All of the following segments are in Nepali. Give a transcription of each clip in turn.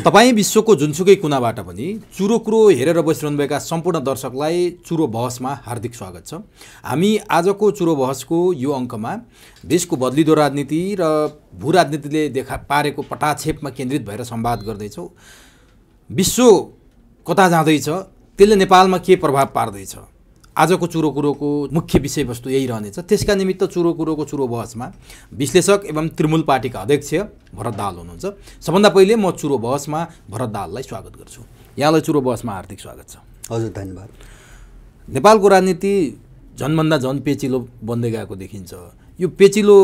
तपाईँ विश्वको जुनसुकै कुनाबाट पनि चुरो कुरो हेरेर बसिरहनुभएका सम्पूर्ण दर्शकलाई चुरो बहसमा हार्दिक स्वागत छ हामी आजको चुरो बहसको यो अङ्कमा देशको बदलिदो राजनीति र भू राजनीतिले देखा पारेको पटाक्षेपमा केन्द्रित भएर सम्वाद गर्दैछौँ विश्व कता जाँदैछ त्यसले नेपालमा के प्रभाव पार्दैछ आजको चुरो कुरोको मुख्य विषयवस्तु यही रहनेछ त्यसका निमित्त चुरो कुरोको चुरो बहसमा विश्लेषक एवं तृणमूल पार्टीका अध्यक्ष भरत दाल हुनुहुन्छ सबभन्दा पहिले म चुरो बहसमा भरत दाललाई स्वागत गर्छु यहाँलाई चुरो बहसमा हार्दिक स्वागत छ हजुर धन्यवाद नेपालको राजनीति झनभन्दा झन पेचिलो बन्दै गएको देखिन्छ यो पेचिलो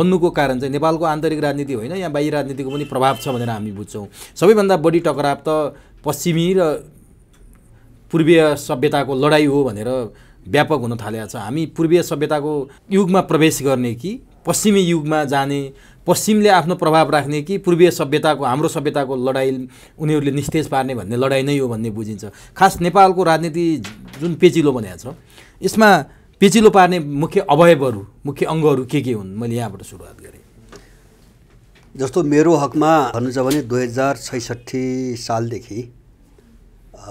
बन्नुको कारण चाहिँ नेपालको आन्तरिक राजनीति होइन यहाँ बाह्य राजनीतिको पनि प्रभाव छ भनेर हामी बुझ्छौँ सबैभन्दा बढी टकराव त पश्चिमी र पूर्वीय सभ्यताको लडाइँ हो भनेर व्यापक हुन थालेको छ हामी पूर्वीय सभ्यताको युगमा प्रवेश गर्ने कि पश्चिमी युगमा जाने पश्चिमले आफ्नो प्रभाव राख्ने कि पूर्वीय सभ्यताको हाम्रो सभ्यताको लडाइँ उनीहरूले निस्तेज पार्ने भन्ने लडाइँ नै हो भन्ने बुझिन्छ खास नेपालको राजनीति जुन पेचिलो बनाएको छ यसमा पेचिलो पार्ने मुख्य अवयवहरू मुख्य अङ्गहरू के के हुन् मैले यहाँबाट सुरुवात गरेँ जस्तो मेरो हकमा भन्नु छ भने दुई हजार छैसठी सालदेखि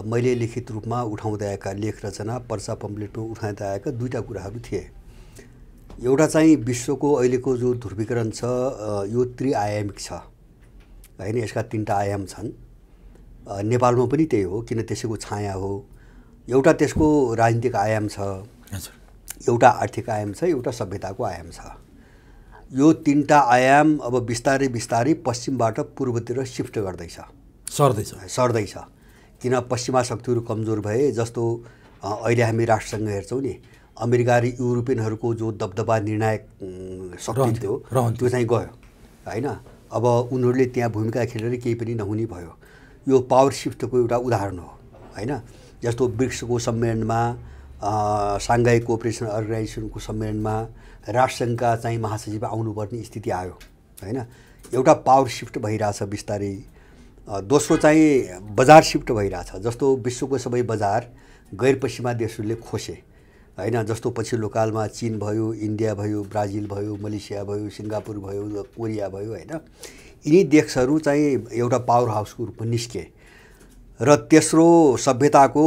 मैले लिखित रूपमा उठाउँदै आएका लेख रचना पर्चा पम्प्लेटमा उठाउँदै आएका दुईवटा कुराहरू थिए एउटा चाहिँ विश्वको अहिलेको जो ध्रुवीकरण छ यो त्रिआयामिक छ होइन यसका तिनवटा आयाम छन् नेपालमा पनि त्यही हो किन त्यसैको छाया हो एउटा त्यसको राजनीतिक आयाम छ एउटा आर्थिक आयाम छ एउटा सभ्यताको आयाम छ यो तिनवटा आयाम अब बिस्तारै बिस्तारै पश्चिमबाट पूर्वतिर सिफ्ट गर्दैछ सर्दैछ सर्दैछ किन पश्चिमा शक्तिहरू कमजोर भए जस्तो अहिले हामी राष्ट्रसँग हेर्छौँ नि अमेरिका र युरोपियनहरूको जो दबदबा निर्णायक शक्ति थियो त्यो चाहिँ गयो होइन अब उनीहरूले त्यहाँ भूमिका खेलेर केही पनि नहुने भयो यो पावर सिफ्टको एउटा उदाहरण हो होइन जस्तो ब्रिक्सको सम्मेलनमा साङ्घाई कोअपरेसन अर्गनाइजेसनको सम्मेलनमा राष्ट्रसङ्घका चाहिँ महासचिव आउनुपर्ने स्थिति आयो होइन एउटा पावर सिफ्ट भइरहेछ बिस्तारै दोस्रो चाहिँ बजार सिफ्ट भइरहेछ जस्तो विश्वको सबै बजार गैर पश्चिमा देशहरूले खोसे होइन जस्तो पछिल्लो कालमा चिन भयो इन्डिया भयो ब्राजिल भयो मलेसिया भयो सिङ्गापुर भयो कोरिया भयो होइन यिनी देशहरू चाहिँ एउटा पावर हाउसको रूपमा निस्के र तेस्रो सभ्यताको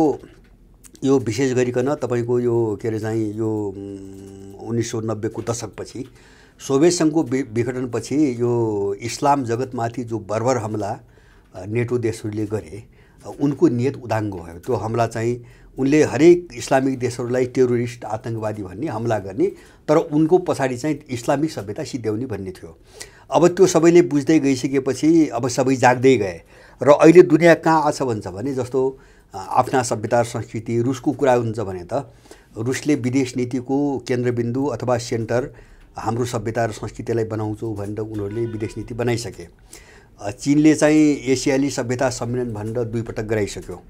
यो विशेष गरिकन तपाईँको यो के अरे चाहिँ यो उन्नाइस सौ नब्बेको दशकपछि सोभियत सङ्घको वि विघटनपछि यो इस्लाम जगतमाथि जो बर्बर हमला नेटो देशहरूले गरे उनको नियत उदाङ्गो भयो त्यो हमला चाहिँ उनले हरेक इस्लामिक देशहरूलाई टेरोरिस्ट आतङ्कवादी भन्ने हमला गर्ने तर उनको पछाडि चाहिँ इस्लामिक सभ्यता सिद्ध्याउने भन्ने थियो अब त्यो सबैले बुझ्दै गइसकेपछि अब सबै जाग्दै गए र अहिले दुनियाँ कहाँ आछ भन्छ भने जस्तो आफ्ना सभ्यता संस्कृति रुसको कुरा हुन्छ भने त रुसले विदेश नीतिको केन्द्रबिन्दु अथवा सेन्टर हाम्रो सभ्यता र संस्कृतिलाई बनाउँछौँ भनेर उनीहरूले विदेश नीति बनाइसके चिनले चाहिँ एसियाली सभ्यता सम्मेलन भनेर दुईपटक गराइसक्यो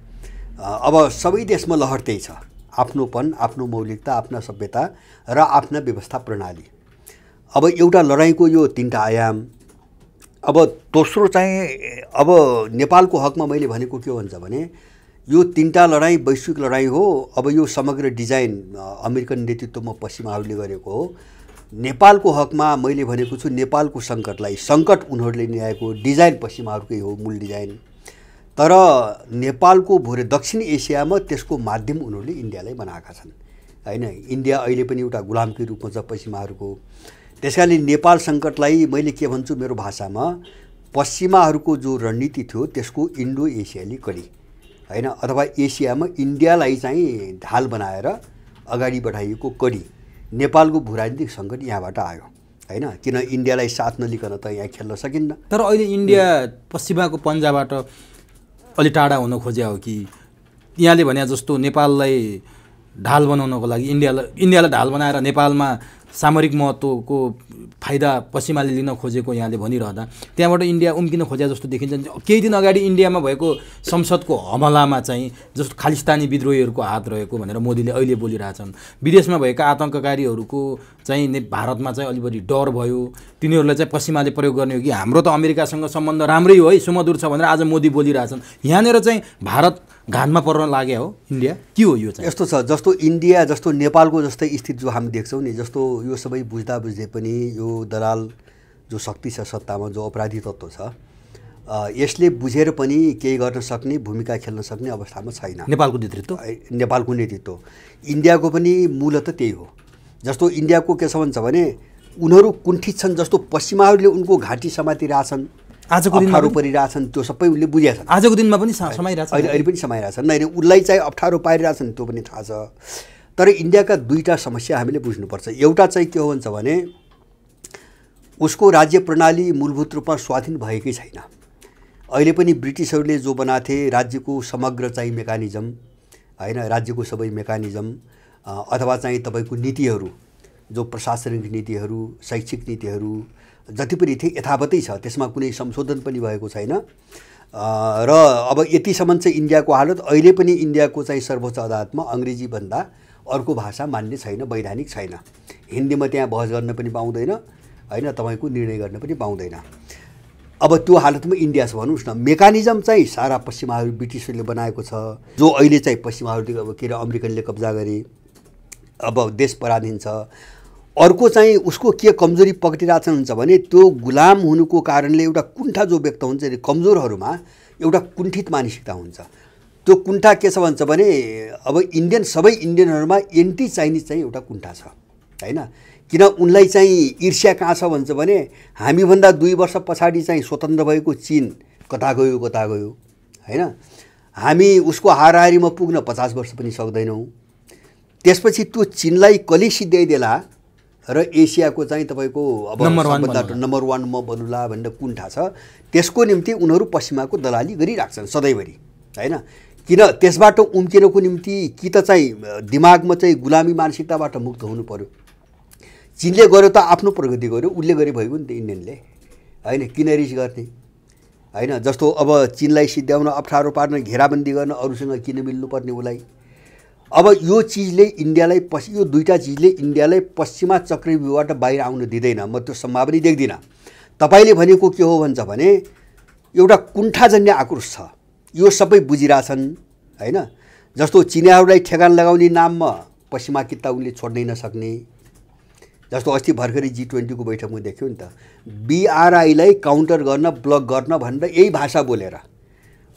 अब सबै देशमा लहर त्यही छ आफ्नोपन आफ्नो मौलिकता आफ्ना सभ्यता र आफ्ना व्यवस्था प्रणाली अब एउटा लडाइँको यो तिनवटा आयाम अब दोस्रो चाहिँ अब नेपालको हकमा मैले भनेको के भन्छ भने यो तिनवटा लडाइँ वैश्विक लडाइँ हो अब यो समग्र डिजाइन अमेरिकन नेतृत्वमा पश्चिमाहरूले गरेको हो नेपालको हकमा मैले भनेको छु नेपालको सङ्कटलाई सङ्कट उनीहरूले ल्याएको डिजाइन पश्चिमाहरूकै हो मूल डिजाइन तर नेपालको भोरे दक्षिण एसियामा त्यसको माध्यम उनीहरूले इन्डियालाई बनाएका छन् होइन इन्डिया अहिले पनि एउटा गुलामकै रूपमा छ पश्चिमाहरूको त्यस कारणले नेपाल सङ्कटलाई मैले के भन्छु मेरो भाषामा पश्चिमाहरूको जो रणनीति थियो त्यसको इन्डो एसियाली कडी होइन अथवा एसियामा इन्डियालाई चाहिँ ढाल बनाएर अगाडि बढाइएको कडी नेपालको भूराजनीतिक सङ्कट यहाँबाट आयो होइन किन इन्डियालाई साथ नलिकन त यहाँ खेल्न सकिन्न तर अहिले इन्डिया पश्चिमाको पन्जाबाट अलि टाढा हुन खोज्या हो कि यहाँले भने जस्तो नेपाललाई ढाल बनाउनको लागि इन्डियालाई इन्डियालाई ढाल बनाएर नेपालमा सामरिक महत्त्वको फाइदा पश्चिमाले लिन खोजेको यहाँले भनिरहँदा त्यहाँबाट इन्डिया उम्किन खोजे जस्तो देखिन्छ केही दिन अगाडि इन्डियामा भएको संसदको हमलामा चाहिँ जस्तो खालिस्तानी विद्रोहीहरूको हात रहेको भनेर मोदीले अहिले बोलिरहेछन् विदेशमा भएका आतङ्ककारीहरूको चाहिँ ने भारतमा चाहिँ अलिकति डर भयो तिनीहरूलाई चाहिँ पश्चिमाले प्रयोग गर्ने हो कि हाम्रो त अमेरिकासँग सम्बन्ध राम्रै हो है सुमधुर छ भनेर आज मोदी बोलिरहेछन् यहाँनिर चाहिँ भारत घानमा पर्न लाग्यो हो इन्डिया के हो यो चाहिँ यस्तो छ जस्तो इन्डिया जस्तो नेपालको जस्तै स्थिति जो हामी देख्छौँ नि जस्तो यो सबै बुझ्दा बुझ्दै पनि यो दलाल जो शक्ति छ सत्तामा जो अपराधी तत्त्व छ यसले बुझेर पनि केही गर्न सक्ने भूमिका खेल्न सक्ने अवस्थामा छैन नेपालको नेतृत्व नेपालको नेतृत्व इन्डियाको पनि मूल त त्यही हो जस्तो इन्डियाको के छ भन्छ भने उनीहरू कुण्ठित छन् जस्तो पश्चिमाहरूले उनको घाँटी समातिरहेछन् आजको अप्ठ्यारो परिरहेछन् त्यो सबै उसले बुझेका आजको दिनमा पनि समाइरहेछ अहिले अहिले पनि समाइरहेछन् अहिले उसलाई चाहिँ अप्ठ्यारो पारिरहेछन् त्यो पनि थाहा छ तर इन्डियाका दुईवटा समस्या हामीले बुझ्नुपर्छ एउटा चाहिँ के हो भन्छ भने उसको राज्य प्रणाली मूलभूत रूपमा स्वाधीन भएकै छैन अहिले पनि ब्रिटिसहरूले जो बनाथे राज्यको समग्र चाहिँ मेकानिजम होइन राज्यको सबै मेकानिजम अथवा चाहिँ तपाईँको नीतिहरू जो प्रशासनिक नीतिहरू शैक्षिक नीतिहरू जति पनि थिए यथावतै छ त्यसमा कुनै संशोधन पनि भएको छैन र अब यतिसम्म चाहिँ इन्डियाको हालत अहिले पनि इन्डियाको चाहिँ सर्वोच्च अदालतमा अङ्ग्रेजीभन्दा अर्को भाषा मान्ने छैन वैधानिक छैन हिन्दीमा त्यहाँ बहस गर्न पनि पाउँदैन होइन तपाईँको निर्णय गर्न पनि पाउँदैन अब त्यो हालतमा इन्डिया छ भन्नुहोस् न मेकानिजम चाहिँ सारा पश्चिमाहरू ब्रिटिसहरूले बनाएको छ जो अहिले चाहिँ पश्चिमाहरूले अब के अरे अमेरिकनले कब्जा गरे अब देश पराधीन छ अर्को चाहिँ उसको के कमजोरी पक्रिरहेछन् हुन्छ भने त्यो गुलाम हुनुको कारणले एउटा कुण्ठा जो व्यक्त हुन्छ कमजोरहरूमा एउटा कुण्ठित मानसिकता हुन्छ त्यो कुण्ठा के छ भन्छ भने अब इन्डियन सबै इन्डियनहरूमा एन्टी चाइनिज चाहिँ एउटा कुण्ठा छ होइन किन उनलाई चाहिँ ईर्ष्या कहाँ छ भन्छ भने हामीभन्दा दुई वर्ष पछाडि चाहिँ स्वतन्त्र भएको चिन कता गयो कता गयो होइन हामी उसको हाराहारीमा पुग्न पचास वर्ष पनि सक्दैनौँ त्यसपछि त्यो चिनलाई कहिले सिध्याइदेला र एसियाको चाहिँ तपाईँको अब नम्बर वान म बनुला भनेर कुन ठा छ त्यसको निम्ति उनीहरू पश्चिमाको दलाली गरिराख्छन् सधैँभरि होइन किन त्यसबाट उम्किनको निम्ति कि त चाहिँ दिमागमा चाहिँ गुलामी मानसिकताबाट मुक्त हुनु पऱ्यो चिनले गर्यो त आफ्नो प्रगति गर्यो उसले गरे भएको नि त इन्डियनले होइन किन रिस गर्ने होइन जस्तो अब चिनलाई सिद्ध्याउन अप्ठ्यारो पार्न घेराबन्दी गर्न अरूसँग किन मिल्नुपर्ने उसलाई अब यो चिजले इन्डियालाई पछि यो दुईवटा चिजले इन्डियालाई पश्चिमा चक्रव्यूहबाट बाहिर आउन दिँदैन म त्यो सम्भावना देख्दिनँ तपाईँले भनेको के हो भन्छ भने एउटा कुण्ठाजन्य आक्रोश छ यो सबै बुझिरहेछन् होइन जस्तो चिनाहरूलाई ठेगान लगाउने नाममा पश्चिमा किता उनले छोड्नै नसक्ने जस्तो अस्ति भर्खरै जी ट्वेन्टीको बैठकमा देख्यो नि त बिआरआईलाई काउन्टर गर्न ब्लक गर्न भनेर यही भाषा बोलेर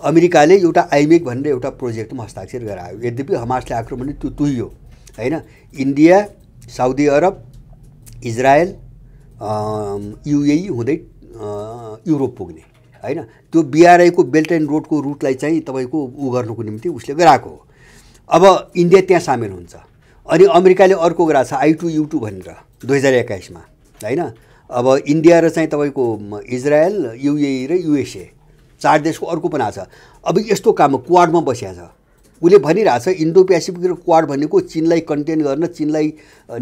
अमेरिकाले एउटा आइमेक e भनेर एउटा प्रोजेक्टमा हस्ताक्षर गरायो यद्यपि हमासले आक्रमण त्यो तुहियो होइन India Saudi Arab Israel UAE हुँदै युरोप पुग्ने होइन त्यो बिआरआईको बेल्ट एन्ड रोडको रुटलाई चाहिँ तपाईँको उ गर्नुको निम्ति उसले गराएको हो अब इन्डिया त्यहाँ सामेल हुन्छ अनि अमेरिकाले अर्को कुरा छ आई टु भनेर दुई हजार एक्काइसमा होइन अब इन्डिया र चाहिँ तपाईँको इजरायल युए र युएसए चार देशको अर्को पनि आएको छ अब यस्तो काम क्वाडमा बसिया छ उसले भनिरहेछ इन्डो पेसिफिक क्वाड भनेको चिनलाई कन्टेन गर्न चिनलाई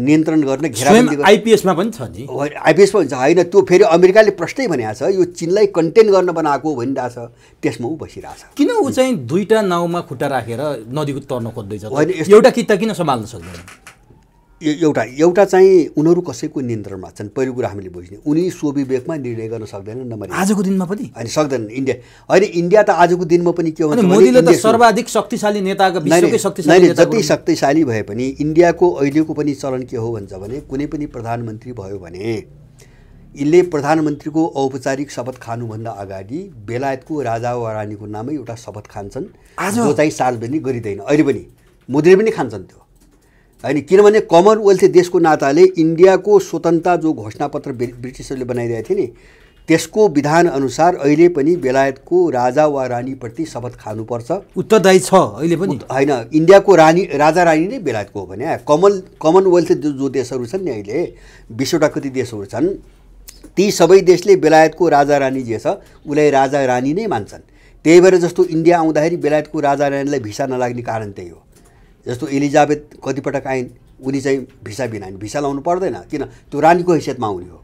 नियन्त्रण गर्न घेरा आइपिएसमा पनि छ नि आइपिएसमा हुन्छ होइन त्यो फेरि अमेरिकाले प्रश्नै भनेको छ यो चिनलाई कन्टेन गर्न बनाएको भनिरहेछ त्यसमा ऊ बसिरहेछ किन ऊ चाहिँ दुईवटा नाउँमा खुट्टा राखेर नदीको तर्न खोज्दैछ एउटा किता किन सम्हाल्न सक्दैन एउटा एउटा चाहिँ उनीहरू कसैको नियन्त्रणमा छन् पहिलो कुरा हामीले बुझ्ने उनी स्वविवेकमा निर्णय गर्न सक्दैनन् नम्बर आजको दिनमा पनि होइन सक्दैनन् इन्डिया होइन इन्डिया त आजको दिनमा पनि के भन्छ मोदीले त सर्वाधिक शक्तिशाली नेताको शक्तिशाली जति शक्तिशाली भए पनि इन्डियाको अहिलेको पनि चलन के हो भन्छ भने कुनै पनि प्रधानमन्त्री भयो भने यसले प्रधानमन्त्रीको औपचारिक शपथ खानुभन्दा अगाडि बेलायतको राजा वा रानीको नामै एउटा शपथ खान्छन् जो चाहिँ सार्वजनिक गरिँदैन अहिले पनि मोदीले पनि खान्छन् त्यो होइन किनभने कमनवेल्थ देशको नाताले इन्डियाको स्वतन्त्रता जो घोषणापत्र ब्रिटिसहरूले बनाइरहेको थिए नि त्यसको विधान अनुसार अहिले पनि बेलायतको राजा वा रानीप्रति शपथ खानुपर्छ उत्तरदायी छ अहिले पनि होइन इन्डियाको रानी राजा रानी नै बेलायतको हो भने कमन कमनवेल्थ जो देशहरू छन् नि अहिले बिसवटा कति देशहरू छन् ती सबै देशले बेलायतको राजा रानी जे छ उसलाई राजा रानी नै मान्छन् त्यही भएर जस्तो इन्डिया आउँदाखेरि बेलायतको राजा रानीलाई भिसा नलाग्ने कारण त्यही हो जस्तो इलिजाबेथ कतिपटक आइन् उनी चाहिँ भिसा बिना भिसा लाउनु पर्दैन किन त्यो रानीको हैसियतमा आउने हो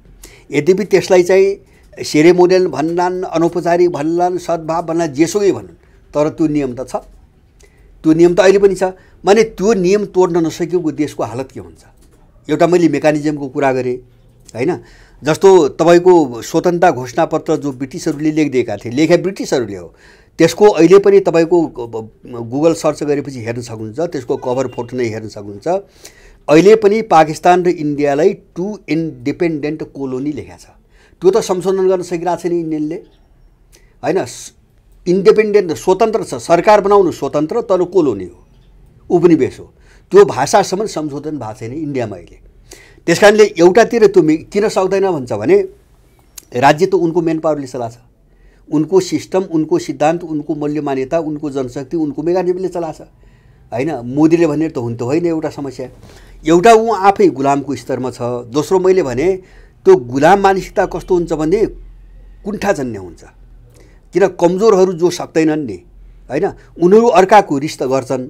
यद्यपि त्यसलाई चाहिँ सेरेमोनियल भन्लान् अनौपचारिक भन्लान् सद्भाव भन्ला जेसुकै भन्नु तर त्यो नियम त छ त्यो नियम त अहिले पनि छ माने त्यो नियम तोड्न नसकेको देशको हालत के हुन्छ एउटा मैले मेकानिजमको कुरा गरेँ होइन जस्तो तपाईँको स्वतन्त्रता घोषणापत्र जो ब्रिटिसहरूले लेखिदिएका थिए लेखे ब्रिटिसहरूले हो त्यसको अहिले पनि तपाईँको गुगल सर्च गरेपछि हेर्न सक्नुहुन्छ त्यसको कभर फोटो नै हेर्न सक्नुहुन्छ अहिले पनि पाकिस्तान र इन्डियालाई टु इन्डिपेन्डेन्ट कोलोनी लेखा छ त्यो त संशोधन गर्न सकिरहेको नि इन्डियनले होइन इन्डिपेन्डेन्ट स्वतन्त्र छ सरकार बनाउनु स्वतन्त्र तर कोलोनी हो उपनिवेश हो त्यो भाषासम्म संशोधन भएको छैन इन्डियामा अहिले त्यस कारणले एउटातिर त्यो किन सक्दैन भन्छ भने राज्य त उनको मेन पावरले चलाएको छ उनको सिस्टम उनको सिद्धान्त उनको मूल्य मान्यता उनको जनशक्ति उनको मेकानिजमले चलाछ होइन मोदीले भने त हुन त होइन एउटा समस्या एउटा ऊ आफै गुलामको स्तरमा छ दोस्रो मैले भने त्यो गुलाम मानसिकता कस्तो हुन्छ भने कुण्ठाजन्य हुन्छ किन कमजोरहरू जो सक्दैनन् नि होइन उनीहरू अर्काको रिस गर्छन्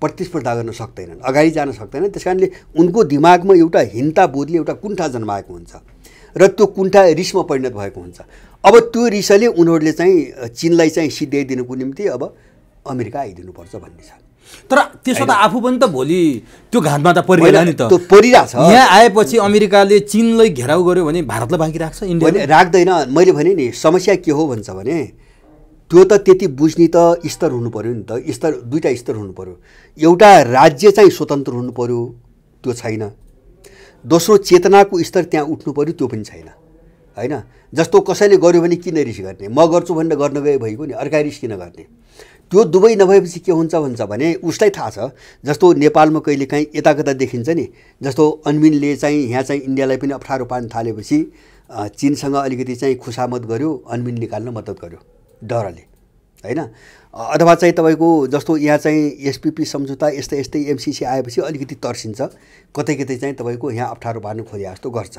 प्रतिस्पर्धा गर्न सक्दैनन् अगाडि जान सक्दैनन् त्यस कारणले उनको दिमागमा एउटा हिन्ता बोधले एउटा कुण्ठा जन्माएको हुन्छ र त्यो कुण्ठा रिसमा परिणत भएको हुन्छ अब त्यो रिसले उनीहरूले चाहिँ चिनलाई चाहिँ सिद्ध्याइदिनुको निम्ति अब अमेरिका आइदिनुपर्छ भन्ने छ तर त्यसो त आफू पनि त भोलि त्यो घाटमा त परिरहेला नि त परिरहेछ यहाँ आएपछि अमेरिकाले चिनलाई घेराउ गर्यो भने भारतलाई बाँकी राख्छ इन्डियाले राख्दैन मैले भने नि समस्या के हो भन्छ भने त्यो त त्यति बुझ्ने त स्तर हुनु पऱ्यो नि त स्तर दुईवटा स्तर हुनु पऱ्यो एउटा राज्य चाहिँ स्वतन्त्र हुनु पऱ्यो त्यो छैन दोस्रो चेतनाको स्तर त्यहाँ उठ्नु पऱ्यो त्यो पनि छैन होइन जस्तो कसैले गर्यो भने किन रिस गर्ने म गर्छु भनेर गर्न गए भइगयो नि अर्का रिस किन गर्ने त्यो दुवै नभएपछि के हुन्छ भन्छ भने उसलाई थाहा छ जस्तो नेपालमा कहिले काहीँ यता कता देखिन्छ नि जस्तो अनबिनले चाहिँ यहाँ चाहिँ इन्डियालाई पनि अप्ठ्यारो पार्न थालेपछि चिनसँग अलिकति चाहिँ खुसामत गर्यो अनबिन निकाल्न मद्दत गर्यो डरले होइन अथवा चाहिँ तपाईँको जस्तो यहाँ चाहिँ एसपिपी सम्झौता यस्तै यस्तै एमसिसी आएपछि अलिकति तर्सिन्छ कतै कतै चाहिँ तपाईँको यहाँ अप्ठ्यारो पार्नु खोजे जस्तो गर्छ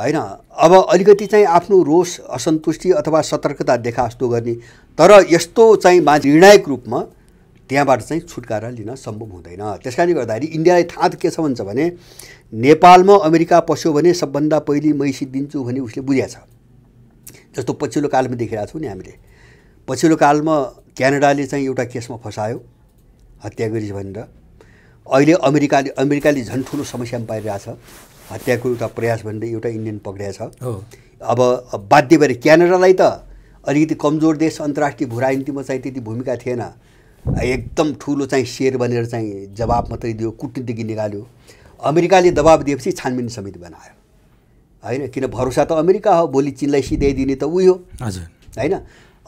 होइन अब अलिकति चाहिँ आफ्नो रोष असन्तुष्टि अथवा सतर्कता देखा जस्तो गर्ने तर यस्तो चाहिँ निर्णायक रूपमा त्यहाँबाट चाहिँ छुटकारा लिन सम्भव हुँदैन त्यस कारणले गर्दाखेरि इन्डियालाई थाहा त के छ भन्छ भने नेपालमा अमेरिका पस्यो भने सबभन्दा पहिले मैसी दिन्छु भने उसले बुझेछ छ जस्तो पछिल्लो कालमा देखिरहेको छौँ नि हामीले पछिल्लो कालमा क्यानाडाले चाहिँ एउटा केसमा फसायो हत्या गरिन्छ भनेर अहिले अमेरिकाले अमेरिकाले झन् ठुलो समस्यामा पाइरहेछ हत्याको एउटा प्रयास भनेर एउटा इन्डियन पक्रिया छ अब बाध्य भएर क्यानाडालाई त अलिकति कमजोर देश अन्तर्राष्ट्रिय भूराजनीतिमा चाहिँ त्यति भूमिका थिएन एकदम ठुलो चाहिँ सेयर भनेर चाहिँ जवाब मात्रै दियो कुटनीतिज्ञ निकाल्यो अमेरिकाले दबाब दिएपछि छानबिन समिति बनायो होइन किन भरोसा त अमेरिका हो भोलि चिनलाई सिधाइदिने त उयो हो हजुर होइन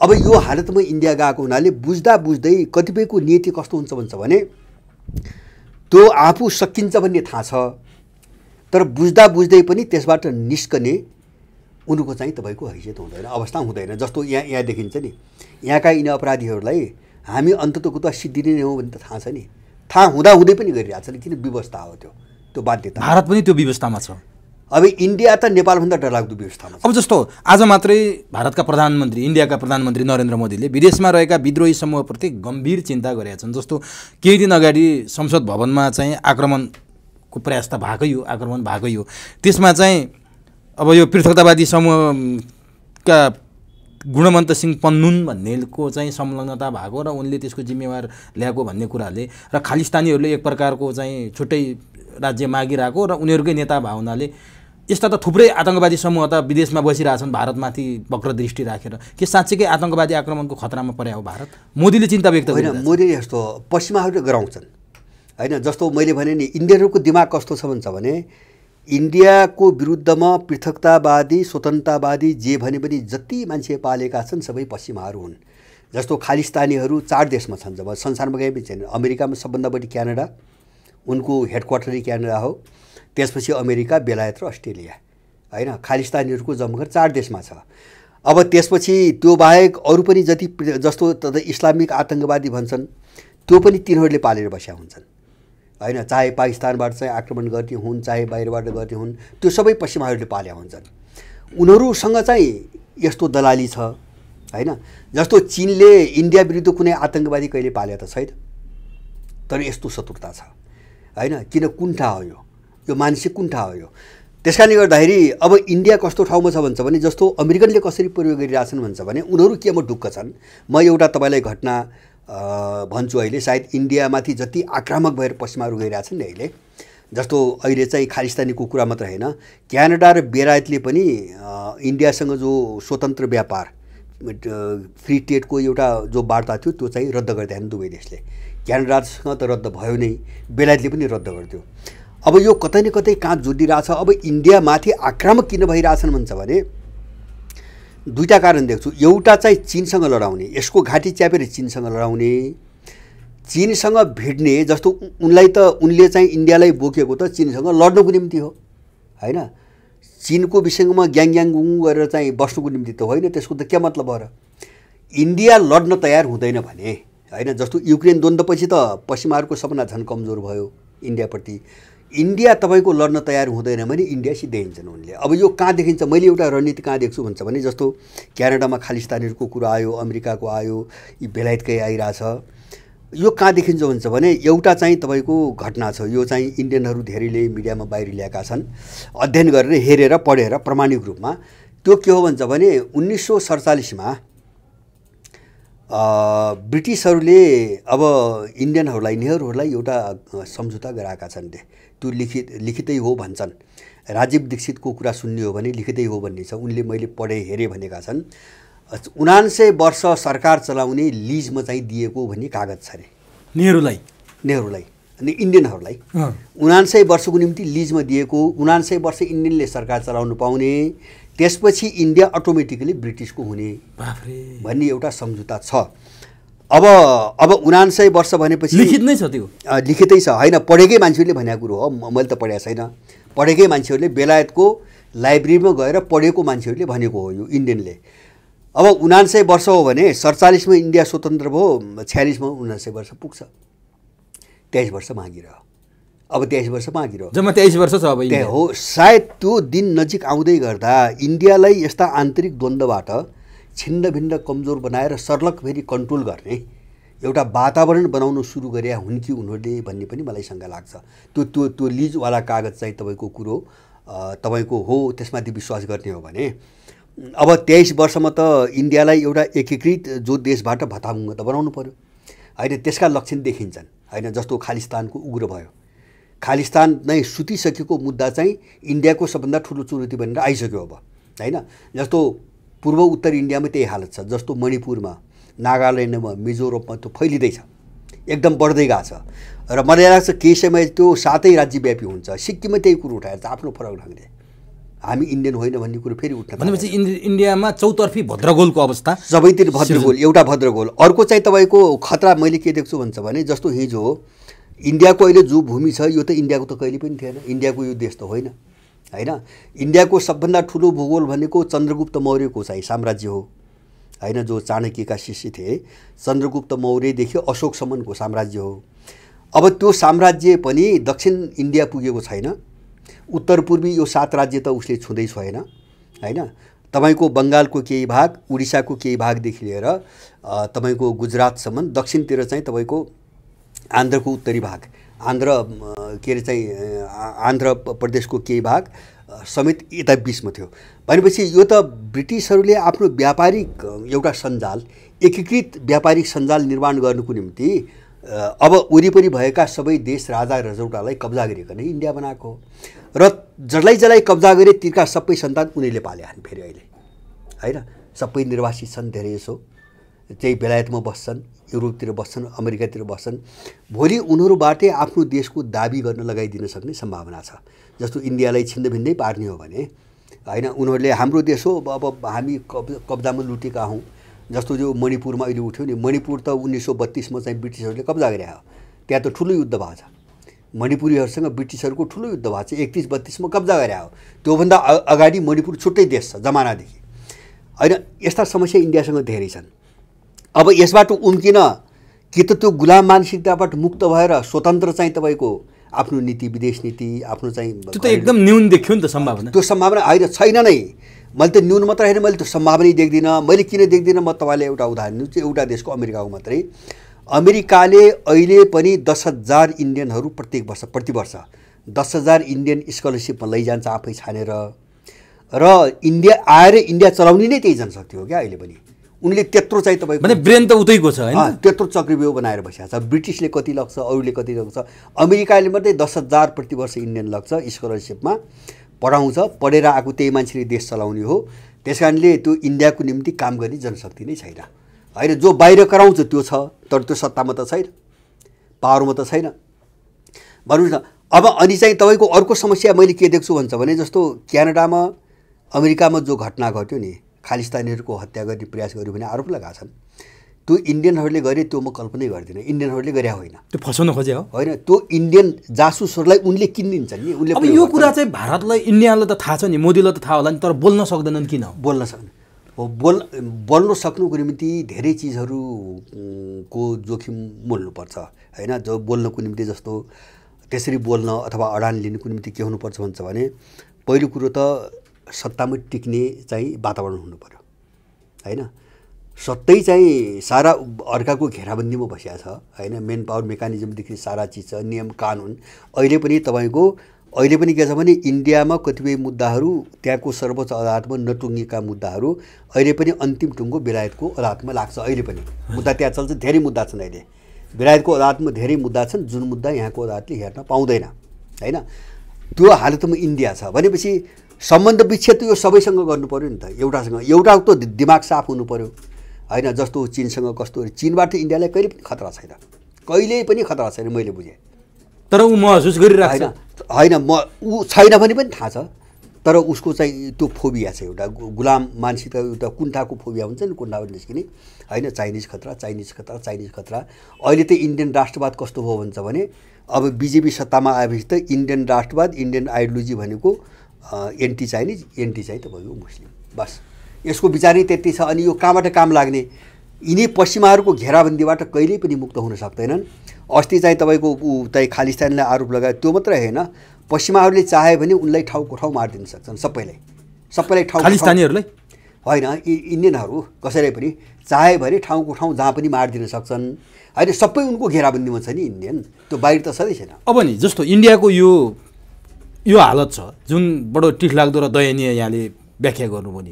अब यो हालतमा इन्डिया गएको हुनाले बुझ्दा बुझ्दै कतिपयको नीति कस्तो हुन्छ भन्छ भने त्यो आफू सकिन्छ भन्ने थाहा छ तर बुझ्दा बुझ्दै पनि त्यसबाट निस्कने उनको चाहिँ तपाईँको हैसियत हुँदैन अवस्था हुँदैन जस्तो यहाँ यहाँ देखिन्छ नि यहाँका यिनी अपराधीहरूलाई हामी अन्तत अन्ततोकुता सिद्धिने नै हो भने त थाहा छ नि थाहा हुँदा हुँदै पनि गरिरहेको नि किन व्यवस्था हो त्यो त्यो बाध्यता भारत पनि त्यो व्यवस्थामा छ अब इन्डिया त नेपालभन्दा डरलाग्दो व्यवस्थामा अब जस्तो आज मात्रै भारतका प्रधानमन्त्री इन्डियाका प्रधानमन्त्री नरेन्द्र मोदीले विदेशमा रहेका विद्रोही समूहप्रति गम्भीर चिन्ता गरेका छन् जस्तो केही दिन अगाडि संसद भवनमा चाहिँ आक्रमणको प्रयास त भएकै हो आक्रमण भएकै हो त्यसमा चाहिँ अब यो पृथकतावादी समूहका गुणवन्त सिंह पन्नुन भन्नेको चाहिँ संलग्नता भएको र उनले त्यसको जिम्मेवार ल्याएको भन्ने कुराले र खालिस्तानीहरूले एक प्रकारको चाहिँ छुट्टै राज्य मागिरहेको र उनीहरूकै नेता भावनाले यस्ता त थुप्रै आतङ्कवादी समूह त विदेशमा बसिरहेछन् भारतमाथि वक्र दृष्टि राखेर के साँच्चीकै आतङ्कवादी आक्रमणको खतरामा पर्या हो भारत मोदीले चिन्ता व्यक्त होइन मोदीले यस्तो पश्चिमाहरूले गराउँछन् होइन जस्तो मैले भने नि इन्डियनहरूको दिमाग कस्तो छ भन्छ भने इन्डियाको विरुद्धमा पृथकतावादी स्वतन्त्रतावादी जे भने पनि जति मान्छे पालेका छन् सबै पश्चिमाहरू हुन् जस्तो खालिस्तानीहरू चार देशमा छन् जब संसारमा पनि छैन अमेरिकामा सबभन्दा बढी क्यानाडा उनको हेडक्वार्टरै क्यानाडा हो त्यसपछि अमेरिका बेलायत र अस्ट्रेलिया होइन खालिस्तानीहरूको जमघर चार देशमा छ अब त्यसपछि त्यो बाहेक अरू पनि जति जस्तो त इस्लामिक आतङ्कवादी भन्छन् त्यो पनि तिनीहरूले पालेर बस्या हुन्छन् होइन चाहे पाकिस्तानबाट चाहिँ आक्रमण गर्ने हुन् चाहे बाहिरबाट गर्ने हुन् त्यो सबै पश्चिमाहरूले पाल्या हुन्छन् उनीहरूसँग चाहिँ यस्तो दलाली छ होइन जस्तो चिनले इन्डिया विरुद्ध कुनै आतङ्कवादी कहिले पाले त छैन तर यस्तो शत्रुता छ होइन किन कुण्ठा हो यो यो मानसिक ठाउँ हो यो त्यस कारणले गर्दाखेरि अब इन्डिया कस्तो ठाउँमा छ भन्छ भने जस्तो अमेरिकनले कसरी प्रयोग गरिरहेछन् भन्छ भने उनीहरू केमा ढुक्क छन् म एउटा तपाईँलाई घटना भन्छु अहिले सायद इन्डियामाथि जति आक्रामक भएर पश्चिमाहरू गइरहेछन् नि अहिले जस्तो अहिले चाहिँ खालिस्तानीको कुरा मात्र होइन क्यानाडा र बेलायतले पनि इन्डियासँग जो स्वतन्त्र व्यापार फ्री ट्रेडको एउटा जो वार्ता थियो त्यो चाहिँ रद्द गरिदिएन दुवै देशले क्यानाडासँग त रद्द भयो नै बेलायतले पनि रद्द गरिदियो अब यो कतै न कतै कहाँ जोडिरहेछ अब इन्डियामाथि आक्रामक किन भइरहेछन् भन्छ भने दुईवटा कारण देख्छु एउटा चाहिँ चिनसँग लडाउने यसको घाँटी च्यापेर चिनसँग लडाउने चिनसँग भिड्ने जस्तो उनलाई त उनले चाहिँ इन्डियालाई बोकेको त चिनसँग लड्नुको निम्ति हो होइन चिनको विषयमा ग्याङ ग्याङ गुङ गरेर चाहिँ बस्नुको निम्ति त होइन त्यसको त के मतलब हो र इन्डिया लड्न तयार हुँदैन भने होइन जस्तो युक्रेन द्वन्द्वपछि त पश्चिमाहरूको सपना झन् कमजोर भयो इन्डियाप्रति इन्डिया तपाईँको लड्न तयार हुँदैन भने इन्डिया सिद्धाइन्छन् उनले अब यो कहाँ देखिन्छ मैले एउटा रणनीति कहाँ देख्छु भन्छ भने जस्तो क्यानाडामा खालिस्तानीहरूको कुरा आयो अमेरिकाको आयो यी बेलायतकै आइरहेछ यो कहाँ देखिन्छ भन्छ भने एउटा चाहिँ तपाईँको घटना छ यो चाहिँ इन्डियनहरू धेरैले मिडियामा बाहिर ल्याएका छन् अध्ययन गरेर हेरेर पढेर प्रमाणिक रूपमा त्यो के हो भन्छ भने उन्नाइस सौ सडचालिसमा ब्रिटिसहरूले अब इन्डियनहरूलाई नेहरूलाई एउटा सम्झौता गराएका छन् रे त्यो लिखित लिखितै हो भन्छन् राजीव दीक्षितको कुरा सुन्ने हो भने लिखितै हो भन्ने छ उनले मैले पढेँ हेरेँ भनेका छन् उनान्सय वर्ष सरकार चलाउने लिजमा चाहिँ दिएको भन्ने कागज छ अरे नेहरूलाई नेहरूलाई अनि इन्डियनहरूलाई उनान्सय वर्षको निम्ति लिजमा दिएको उनान्सय वर्ष इन्डियनले सरकार चलाउनु पाउने त्यसपछि इन्डिया अटोमेटिकली ब्रिटिसको हुने भन्ने एउटा सम्झौता छ अब अब उनान्सय वर्ष भनेपछि लिखित नै छ त्यो लिखितै छ होइन पढेकै मान्छेहरूले भनेको कुरो हो मैले त पढेको छैन पढेकै मान्छेहरूले बेलायतको लाइब्रेरीमा गएर पढेको मान्छेहरूले भनेको हो यो इन्डियनले अब उनान्सय वर्ष हो भने सडचालिसमा इन्डिया स्वतन्त्र भयो छ्यालिसमा उनान्सय वर्ष पुग्छ तेइस वर्ष मागिरह अब तेइस वर्ष बाँकी रह्यो जम्मा तेइस वर्ष छ अब त्यही हो सायद त्यो दिन नजिक आउँदै गर्दा इन्डियालाई यस्ता आन्तरिक द्वन्द्वबाट छिन्नभिन्न कमजोर बनाएर सर्लक फेरि कन्ट्रोल गर्ने एउटा वातावरण बनाउन सुरु गरे हुन् कि उनीहरूले भन्ने पनि मलाई शङ्का लाग्छ त्यो त्यो त्यो लिजवाला कागज चाहिँ तपाईँको कुरो तपाईँको हो त्यसमाथि विश्वास गर्ने हो भने अब तेइस वर्षमा त इन्डियालाई एउटा एकीकृत जो देशबाट भत्ताभुङ्ग त बनाउनु पऱ्यो होइन त्यसका लक्षण देखिन्छन् होइन जस्तो खालिस्तानको उग्र भयो खालिस्तान नै सुतिसकेको मुद्दा चाहिँ इन्डियाको सबभन्दा ठुलो चुनौती भनेर आइसक्यो अब होइन जस्तो पूर्व उत्तर इन्डियामा त्यही हालत छ जस्तो मणिपुरमा नागाल्यान्डमा मिजोरममा त्यो फैलिँदैछ एकदम बढ्दै गएको छ र मलाई लाग्छ केही समय त्यो सातै राज्यव्यापी हुन्छ सिक्किममा त्यही कुरो उठाएर त आफ्नो फरक ढङ्गले हामी इन्डियन होइन भन्ने कुरो फेरि उठ्न भनेपछि इन्डियामा चौतर्फी भद्रगोलको अवस्था सबैतिर भद्रगोल एउटा भद्रगोल अर्को चाहिँ तपाईँको खतरा मैले के देख्छु भन्छ भने जस्तो हिजो इन्डियाको अहिले जो भूमि छ यो त इन्डियाको त कहिले पनि थिएन इन्डियाको यो देश त होइन होइन इन्डियाको सबभन्दा ठुलो भूगोल भनेको चन्द्रगुप्त मौर्यको चाहिँ साम्राज्य हो होइन जो चाणक्यका शिष्य थिए चन्द्रगुप्त मौर्यदेखि अशोकसम्मको साम्राज्य हो अब त्यो साम्राज्य पनि दक्षिण इन्डिया पुगेको छैन उत्तर पूर्वी यो सात राज्य त उसले छुँदै छैन होइन तपाईँको बङ्गालको केही भाग उडिसाको केही भागदेखि लिएर तपाईँको गुजरातसम्म दक्षिणतिर चाहिँ तपाईँको आन्ध्रको उत्तरी भाग आन्ध्र के अरे चाहिँ आन्ध्र प्रदेशको केही भाग समेत यता बिचमा थियो भनेपछि यो त ब्रिटिसहरूले आफ्नो व्यापारिक एउटा सञ्जाल एकीकृत व्यापारिक सञ्जाल निर्माण गर्नुको निम्ति अब वरिपरि भएका सबै देश राजा रजौटालाई कब्जा नै इन्डिया बनाएको र जसलाई जसलाई कब्जा गरे तिनका सबै सन्तान उनीहरूले पाले हान् फेरि अहिले होइन सबै निर्वासित छन् धेरै यसो त्यही बेलायतमा बस्छन् युरोपतिर बस्छन् अमेरिकातिर बस्छन् भोलि उनीहरूबाटै आफ्नो देशको दाबी गर्न लगाइदिन सक्ने सम्भावना छ जस्तो इन्डियालाई छिन्दभिन्दै पार्ने हो भने होइन उनीहरूले हाम्रो देश हो अब हामी कब कब्जामा लुटेका हौँ जस्तो जो मणिपुरमा अहिले उठ्यो नि मणिपुर त उन्नाइस सौ बत्तिसमा चाहिँ ब्रिटिसहरूले कब्जा गरे हो त्यहाँ त ठुलो युद्ध भएको छ मणिपुरीहरूसँग ब्रिटिसहरूको ठुलो युद्ध भएको छ एकतिस बत्तिसमा कब्जा गरे हो त्योभन्दा अगाडि मणिपुर छुट्टै देश छ जमानादेखि होइन यस्ता समस्या इन्डियासँग धेरै छन् अब यसबाट उम्किन कि त त्यो गुलाम मानसिकताबाट मुक्त भएर स्वतन्त्र चाहिँ तपाईँको आफ्नो नीति विदेश नीति आफ्नो चाहिँ त्यो त एकदम न्यून देख्यो नि त सम्भावना त्यो सम्भावना होइन छैन नै मैले त न्यून मात्र होइन मैले त्यो सम्भावना देख्दिनँ मैले किन देख्दिनँ म तपाईँलाई एउटा उदाहरण दिन्छु एउटा देशको अमेरिकाको मात्रै अमेरिकाले अहिले पनि दस हजार इन्डियनहरू प्रत्येक वर्ष प्रतिवर्ष दस हजार इन्डियन स्कलरसिपमा लैजान्छ आफै छानेर र इन्डिया आएर इन्डिया चलाउने नै त्यही जनशक्ति हो क्या अहिले पनि उनले त्यत्रो चाहिँ तपाईँको भने ब्रेन त उतैको छ होइन त्यत्रो चक्रव्यूह बनाएर बसिरहेको छ ब्रिटिसले कति लग्छ अरूले कति लग्छ अमेरिकाले मात्रै दस हजार प्रतिवर्ष इन्डियन लग्छ स्कलरसिपमा पढाउँछ पढेर आएको त्यही मान्छेले देश चलाउने हो त्यस कारणले त्यो इन्डियाको निम्ति काम गर्ने जनशक्ति नै छैन होइन जो बाहिर कराउँछ त्यो छ तर त्यो सत्तामा त छैन पावरमा त छैन भन्नुहोस् न अब अनि चाहिँ तपाईँको अर्को समस्या मैले के देख्छु भन्छ भने जस्तो क्यानाडामा अमेरिकामा जो घटना घट्यो नि खालिस्तानीहरूको हत्या गर्ने प्रयास गर्यो भने आरोप लगाएको छन् त्यो इन्डियनहरूले गरे त्यो म कल्पनै गर्दिनँ इन्डियनहरूले गरे होइन त्यो फसाउन खोजे हो होइन त्यो इन्डियन जासुसहरूलाई उनले किनिदिन्छन् नि उनले अब यो कुरा चाहिँ भारतलाई इन्डियालाई त थाहा छ नि मोदीलाई त थाहा होला नि तर बोल्न सक्दैनन् किन बोल्न सक्दैन हो बोल बोल्न सक्नुको निम्ति धेरै चिजहरूको जोखिम मोल्नुपर्छ होइन जो बोल्नको निम्ति जस्तो त्यसरी बोल्न अथवा अडान लिनुको निम्ति के हुनुपर्छ भन्छ भने पहिलो कुरो त सत्तामा टिक्ने चाहिँ वातावरण हुनु पऱ्यो होइन सत्तै चाहिँ सारा अर्काको घेराबन्दीमा बसिया छ होइन मेन पावर मेकानिजमदेखि सारा चिज छ नियम कानुन अहिले पनि तपाईँको अहिले पनि के छ भने इन्डियामा कतिपय मुद्दाहरू त्यहाँको सर्वोच्च अदालतमा नटुङ्गिएका मुद्दाहरू अहिले पनि अन्तिम टुङ्गो बेलायतको अदालतमा लाग्छ अहिले पनि मुद्दा त्यहाँ चल्छ धेरै मुद्दा छन् अहिले बेलायतको अदालतमा धेरै मुद्दा छन् जुन मुद्दा यहाँको अदालतले हेर्न पाउँदैन होइन त्यो हालतमा इन्डिया छ भनेपछि सम्बन्ध विच्छेद यो सबैसँग गर्नु पऱ्यो नि त एउटासँग एउटा त दिमाग साफ हुनु पऱ्यो होइन जस्तो चिनसँग कस्तो चिनबाट इन्डियालाई कहिले पनि खतरा छैन कहिले पनि खतरा छैन मैले बुझेँ तर ऊ महसुस गरिरहेको होइन होइन म ऊ छैन भने पनि थाहा छ तर उसको चाहिँ त्यो फोबिया छ एउटा गुलाम मान्छेको एउटा कुन्ठाको फोबिया हुन्छ नि कुन्ठा निस्किने होइन चाइनिज खतरा चाइनिज खतरा चाइनिज खतरा अहिले त इन्डियन राष्ट्रवाद कस्तो भयो भन्छ भने अब बिजेपी सत्तामा आएपछि त इन्डियन राष्ट्रवाद इन्डियन आइडियोलोजी भनेको एन्टी चाहिँ नि एन्टी चाहिँ तपाईँको मुस्लिम बस यसको विचारै त्यति छ अनि यो कहाँबाट काम लाग्ने यिनी पश्चिमाहरूको घेराबन्दीबाट कहिल्यै पनि मुक्त हुन सक्दैनन् अस्ति चाहिँ तपाईँको ऊ चाहिँ खालिस्तानलाई आरोप लगायो त्यो मात्रै होइन पश्चिमाहरूले चाहे भने उनलाई ठाउँको ठाउँ मारिदिन सक्छन् सबैलाई सबैलाई ठाउँ खालिस्तानीहरूलाई होइन इन्डियनहरू कसैलाई पनि चाहे भने ठाउँको ठाउँ जहाँ पनि मारिदिन सक्छन् होइन सबै उनको घेराबन्दीमा छ नि इन्डियन त्यो बाहिर त सधैँ छैन अब नि जस्तो इन्डियाको यो यो हालत छ जुन बडो लाग्दो र दयनीय यहाँले व्याख्या गर्नुभयो नि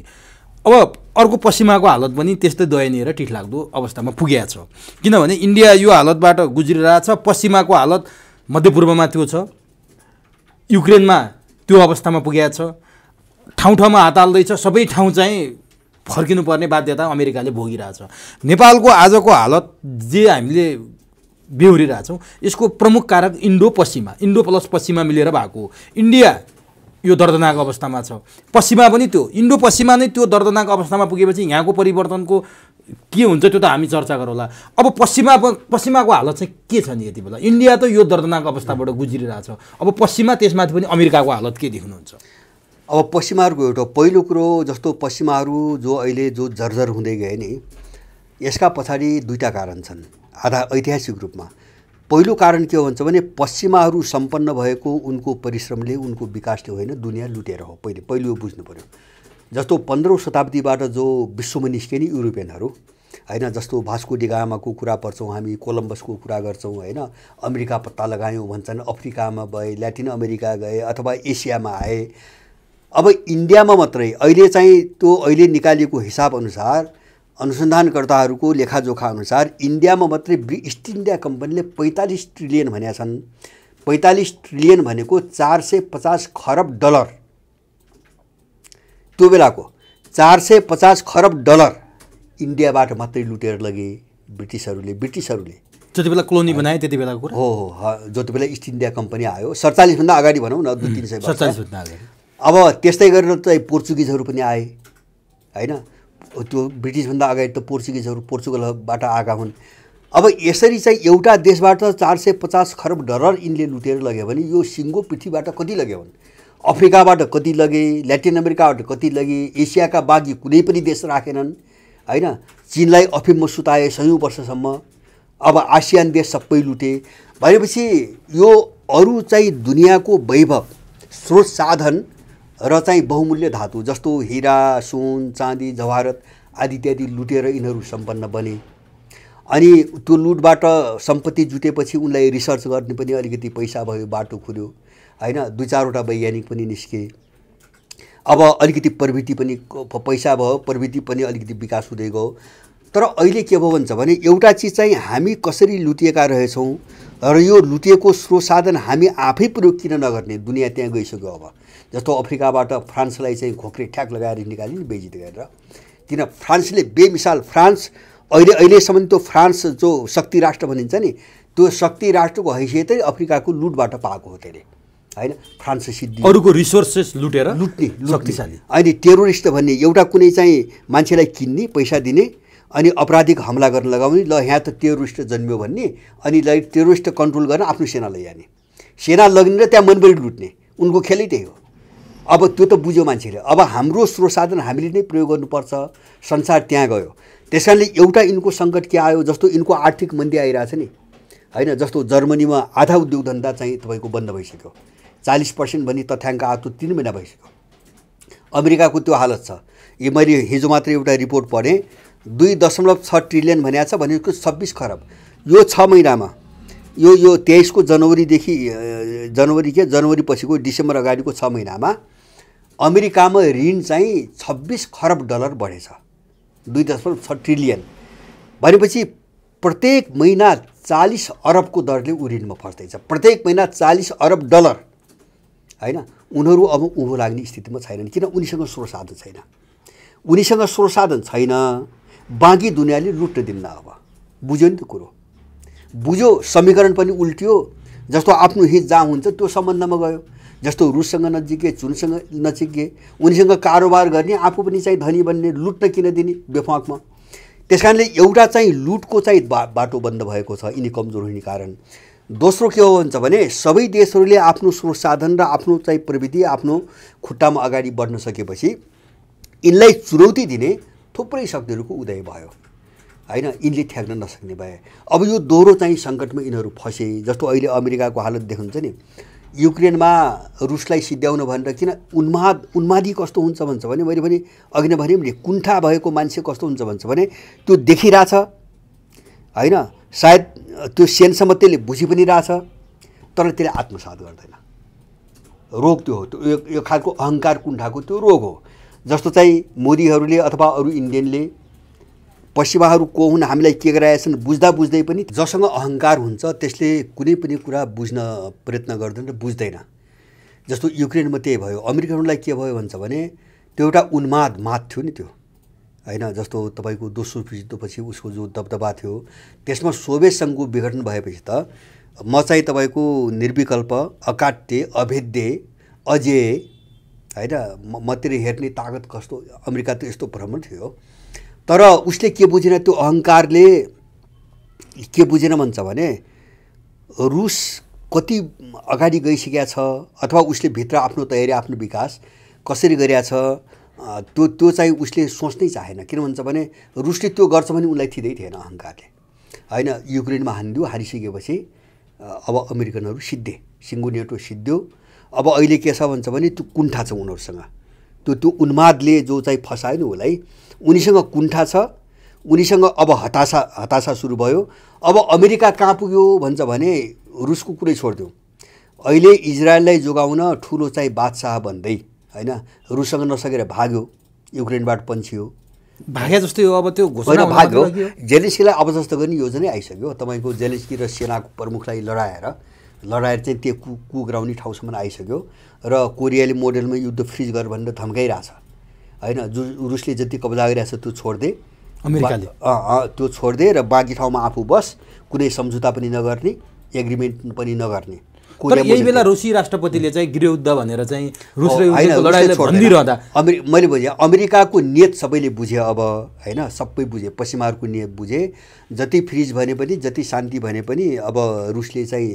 अब अर्को पश्चिमाको हालत पनि त्यस्तै दयनीय र लाग्दो अवस्थामा पुगेको छ किनभने इन्डिया यो हालतबाट गुज्रिरहेछ पश्चिमाको हालत मध्यपूर्वमा त्यो छ युक्रेनमा त्यो अवस्थामा पुगेको छ ठाउँ ठाउँमा हात हाल्दैछ सबै ठाउँ चाहिँ फर्किनुपर्ने बाध्यता अमेरिकाले भोगिरहेछ नेपालको आजको हालत जे हामीले बेहोरिरहेछौँ यसको प्रमुख कारक इन्डो पश्चिमा इन्डो प्लस पश्चिमा मिलेर भएको हो इन्डिया यो दर्दनाक अवस्थामा छ पश्चिमा पनि त्यो इन्डो पश्चिमा नै त्यो दर्दनाक अवस्थामा पुगेपछि यहाँको परिवर्तनको के हुन्छ त्यो त हामी चर्चा गरौँला अब पश्चिमा पश्चिमाको हालत चाहिँ के छ नि यति बेला इन्डिया त यो दर्दनाक अवस्थाबाट छ अब पश्चिमा त्यसमाथि पनि अमेरिकाको हालत के देख्नुहुन्छ अब पश्चिमाहरूको एउटा पहिलो कुरो जस्तो पश्चिमाहरू जो अहिले जो जर्जर हुँदै गए नि यसका पछाडि दुईवटा कारण छन् आधा ऐतिहासिक रूपमा पहिलो कारण के भन्छ भने पश्चिमाहरू सम्पन्न भएको उनको परिश्रमले उनको विकासले होइन दुनियाँ लुटेर हो पहिले पहिलो यो बुझ्नु पऱ्यो जस्तो पन्ध्रौँ शताब्दीबाट जो विश्वमा निस्के नि युरोपियनहरू होइन जस्तो भास्को डिगामाको कुरा पर्छौँ हामी कोलम्बसको कुरा गर्छौँ होइन अमेरिका पत्ता लगायौँ भन्छन् अफ्रिकामा गए ल्याटिन अमेरिका गए अथवा एसियामा आए अब इन्डियामा मात्रै अहिले चाहिँ त्यो अहिले निकालिएको हिसाबअनुसार अनुसन्धानकर्ताहरूको लेखाजोखा अनुसार इन्डियामा मात्रै इस्ट इन्डिया कम्पनीले पैँतालिस ट्रिलियन भनेका छन् पैँतालिस ट्रिलियन भनेको चार सय पचास खरब डलर त्यो बेलाको चार सय पचास खरब डलर इन्डियाबाट मात्रै लुटेर लगे ब्रिटिसहरूले ब्रिटिसहरूले जति बेला कोलोनी बनाए त्यति बेलाको कुरा हो हो जति बेला इस्ट इन्डिया कम्पनी आयो सडचालिसभन्दा अगाडि भनौँ न दुई तिन सय सडचालिसभन्दा अगाडि अब त्यस्तै गरेर चाहिँ पोर्चुगिजहरू पनि आए होइन त्यो ब्रिटिसभन्दा अगाडि त पोर्चुगिजहरू पोर्चुगलबाट आएका हुन् अब यसरी चाहिँ एउटा देशबाट चार सय पचास खरब डलर यिनले लुटेर लग्यो भने यो सिङ्गो पृथ्वीबाट कति लग्यो भने अफ्रिकाबाट कति लगे ल्याटिन अमेरिकाबाट कति लगे एसियाका बाँकी कुनै पनि देश राखेनन् होइन चिनलाई अफिममा सुताए सयौँ वर्षसम्म अब आसियान देश सबै लुटे भनेपछि यो अरू चाहिँ दुनियाँको वैभव स्रोत साधन र चाहिँ बहुमूल्य धातु जस्तो हिरा सुन चाँदी जवाहरत आदि इत्यादि लुटेर यिनीहरू सम्पन्न बने अनि त्यो लुटबाट सम्पत्ति जुटेपछि उनलाई रिसर्च गर्ने पनि अलिकति पैसा भयो बाटो खुल्यो होइन दुई चारवटा वैज्ञानिक पनि निस्के अब अलिकति प्रवृत्ति पनि पैसा भयो प्रवृत्ति पनि अलिकति विकास हुँदै गयो तर अहिले के भयो भन्छ भने एउटा चिज चाहिँ हामी कसरी लुटिएका रहेछौँ र यो लुटिएको स्रोत साधन हामी आफै प्रयोग किन नगर्ने दुनियाँ त्यहाँ गइसक्यो अब जस्तो अफ्रिकाबाट फ्रान्सलाई चाहिँ खोक्रे ठ्याक लगाएर निकाल्यो नि बेजित गरेर किन फ्रान्सले बेमिसाल फ्रान्स अहिले अहिलेसम्म त्यो फ्रान्स जो शक्ति राष्ट्र भनिन्छ नि त्यो शक्ति राष्ट्रको हैसियतै अफ्रिकाको लुटबाट पाएको हो त्यसले होइन फ्रान्स सिद्धि अरूको रिसोर्सेस लुटेर लुट्ने शक्तिशाली अहिले टेरोरिस्ट भन्ने एउटा कुनै चाहिँ मान्छेलाई किन्ने पैसा दिने अनि अपराधिक हमला गर्न लगाउने ल यहाँ त टेरोरिस्ट जन्मियो भन्ने अनि ल टेरोरिस्ट कन्ट्रोल गर्न आफ्नो सेना लैजाने सेना लगिने र त्यहाँ मनबरी लुट्ने उनको खेलै त्यही हो अब त्यो त बुझ्यो मान्छेले अब हाम्रो स्रोत साधन हामीले नै प्रयोग गर्नुपर्छ संसार त्यहाँ गयो त्यस कारणले एउटा यिनको सङ्कट के आयो जस्तो यिनको आर्थिक मन्दी आइरहेछ नि होइन जस्तो जर्मनीमा आधा उद्योग धन्दा चाहिँ तपाईँको बन्द भइसक्यो चालिस पर्सेन्ट भन्ने तथ्याङ्क आएको तिन महिना भइसक्यो अमेरिकाको त्यो हालत छ यो मैले हिजो मात्र एउटा रिपोर्ट पढेँ दुई दशमलव छ ट्रिलियन भनिएको छ भनेको छब्बिस खरब यो छ महिनामा यो यो तेइसको जनवरीदेखि जनवरी के जनवरी पछिको डिसेम्बर अगाडिको छ महिनामा अमेरिकामा ऋण चाहिँ छब्बिस खरब डलर बढेछ दुई दशमलव छ ट्रिलियन भनेपछि प्रत्येक महिना चालिस अरबको दरले ऊ ऋणमा फस्दैछ प्रत्येक महिना चालिस अरब डलर होइन उनीहरू अब उभो लाग्ने स्थितिमा छैनन् किन उनीसँग स्रोत साधन छैन उनीसँग स्रोत साधन छैन बाँकी दुनियाँले लुट्न दिन्न अब बुझ्यो नि त कुरो बुझ्यो समीकरण पनि उल्टियो जस्तो आफ्नो हित जहाँ हुन्छ त्यो सम्बन्धमा गयो जस्तो रुससँग नजिके चुनसँग नजिके उनीसँग कारोबार गर्ने आफू पनि चाहिँ धनी बन्ने लुट्न किन दिने बेफाकमा त्यस कारणले एउटा चाहिँ लुटको चाहिँ बा बाटो बन्द भएको छ यिनी कमजोर हुने कारण दोस्रो के हो भन्छ भने सबै देशहरूले आफ्नो स्रोत साधन र आफ्नो चाहिँ प्रविधि आफ्नो खुट्टामा अगाडि बढ्न सकेपछि यिनलाई चुनौती दिने थुप्रै शक्तिहरूको उदय भयो होइन यिनले ठ्याक्न नसक्ने भए अब यो दोहोरो चाहिँ सङ्कटमा यिनीहरू फसे जस्तो अहिले अमेरिकाको हालत देख्नुहुन्छ नि युक्रेनमा रुसलाई सिद्ध्याउनु भनेर किन उन्माद उन्मादी कस्तो हुन्छ भन्छ भने मैले भने अघि नै भने नि कुण्ठा भएको मान्छे कस्तो हुन्छ भन्छ भने त्यो देखिरहेछ होइन सायद त्यो सेनसम्म त्यसले बुझि पनि रहेछ तर त्यसले आत्मसात गर्दैन रोग त्यो हो त्यो यो खालको अहङ्कार कुण्ठाको त्यो रोग हो जस्तो चाहिँ मोदीहरूले अथवा अरू इन्डियनले पसिवाहरू को हुन् हामीलाई के गराएछन् बुझ्दा बुझ्दै पनि जसँग अहङ्कार हुन्छ त्यसले कुनै पनि कुरा बुझ्न प्रयत्न गर्दैन र बुझ्दैन जस्तो युक्रेनमा त्यही भयो अमेरिकनलाई के भयो भन्छ भने त्यो एउटा उन्माद मात थियो नि त्यो होइन जस्तो तपाईँको दोस्रो विश्वयुद्धपछि उसको जो दबदबा थियो त्यसमा सोभियत सङ्घको विघटन भएपछि त म चाहिँ तपाईँको निर्विकल्प अकाट्य अभेद्य अजेय होइन म मतिर हेर्ने तागत कस्तो अमेरिका त यस्तो भ्रमण थियो तर उसले के बुझेन त्यो अहङ्कारले के बुझेन भन्छ भने रुस कति अगाडि गइसकेका छ अथवा उसले भित्र आफ्नो तयारी आफ्नो विकास कसरी छ त्यो त्यो चाहिँ उसले सोच्नै चाहेन किन भन्छ भने रुसले त्यो गर्छ भने उसलाई थिँदै थिएन अहङ्कारले होइन युक्रेनमा हानिदियो हारिसकेपछि अब अमेरिकनहरू सिद्धे सिङ्गु नेटो सिद्धियो अब अहिले के छ भन्छ भने त्यो कुण्ठा छ उनीहरूसँग त्यो त्यो उन्मादले जो चाहिँ फसायो नि उसलाई उनीसँग कुण्ठा छ उनीसँग अब हताशा हताशा सुरु भयो अब अमेरिका कहाँ पुग्यो भन्छ भने रुसको कुरै छोडिदिउँ अहिले इजरायललाई जोगाउन ठुलो चाहिँ बादशाह भन्दै होइन रुससँग नसकेर भाग्यो युक्रेनबाट हो भाग्यो जस्तै हो अब त्यो घोषणा भाग्यो जेलेस्कीलाई अब जस्तो गर्ने योजनै आइसक्यो तपाईँको जेलेस्की र सेनाको प्रमुखलाई लडाएर लडाएर चाहिँ त्यो कु कुग्राउने ठाउँसम्म आइसक्यो र कोरियाली मोडेलमा युद्ध फ्रिज गर भनेर धम्काइरहेछ होइन जु रुसले जति कब्जा गरिरहेछ त्यो छोडिदिए अमेरिकाले त्यो छोडिदिए र बाँकी ठाउँमा आफू बस कुनै सम्झौता पनि नगर्ने एग्रिमेन्ट पनि नगर्ने यही बेला रुसी राष्ट्रपतिले चाहिँ गृहयुद्ध भनेर चाहिँ अमेरि मैले बुझेँ अमेरिकाको नियत सबैले बुझेँ अब होइन सबै बुझेँ पश्चिमाहरूको नियत बुझेँ जति फ्रिज भने पनि जति शान्ति भने पनि अब रुसले चाहिँ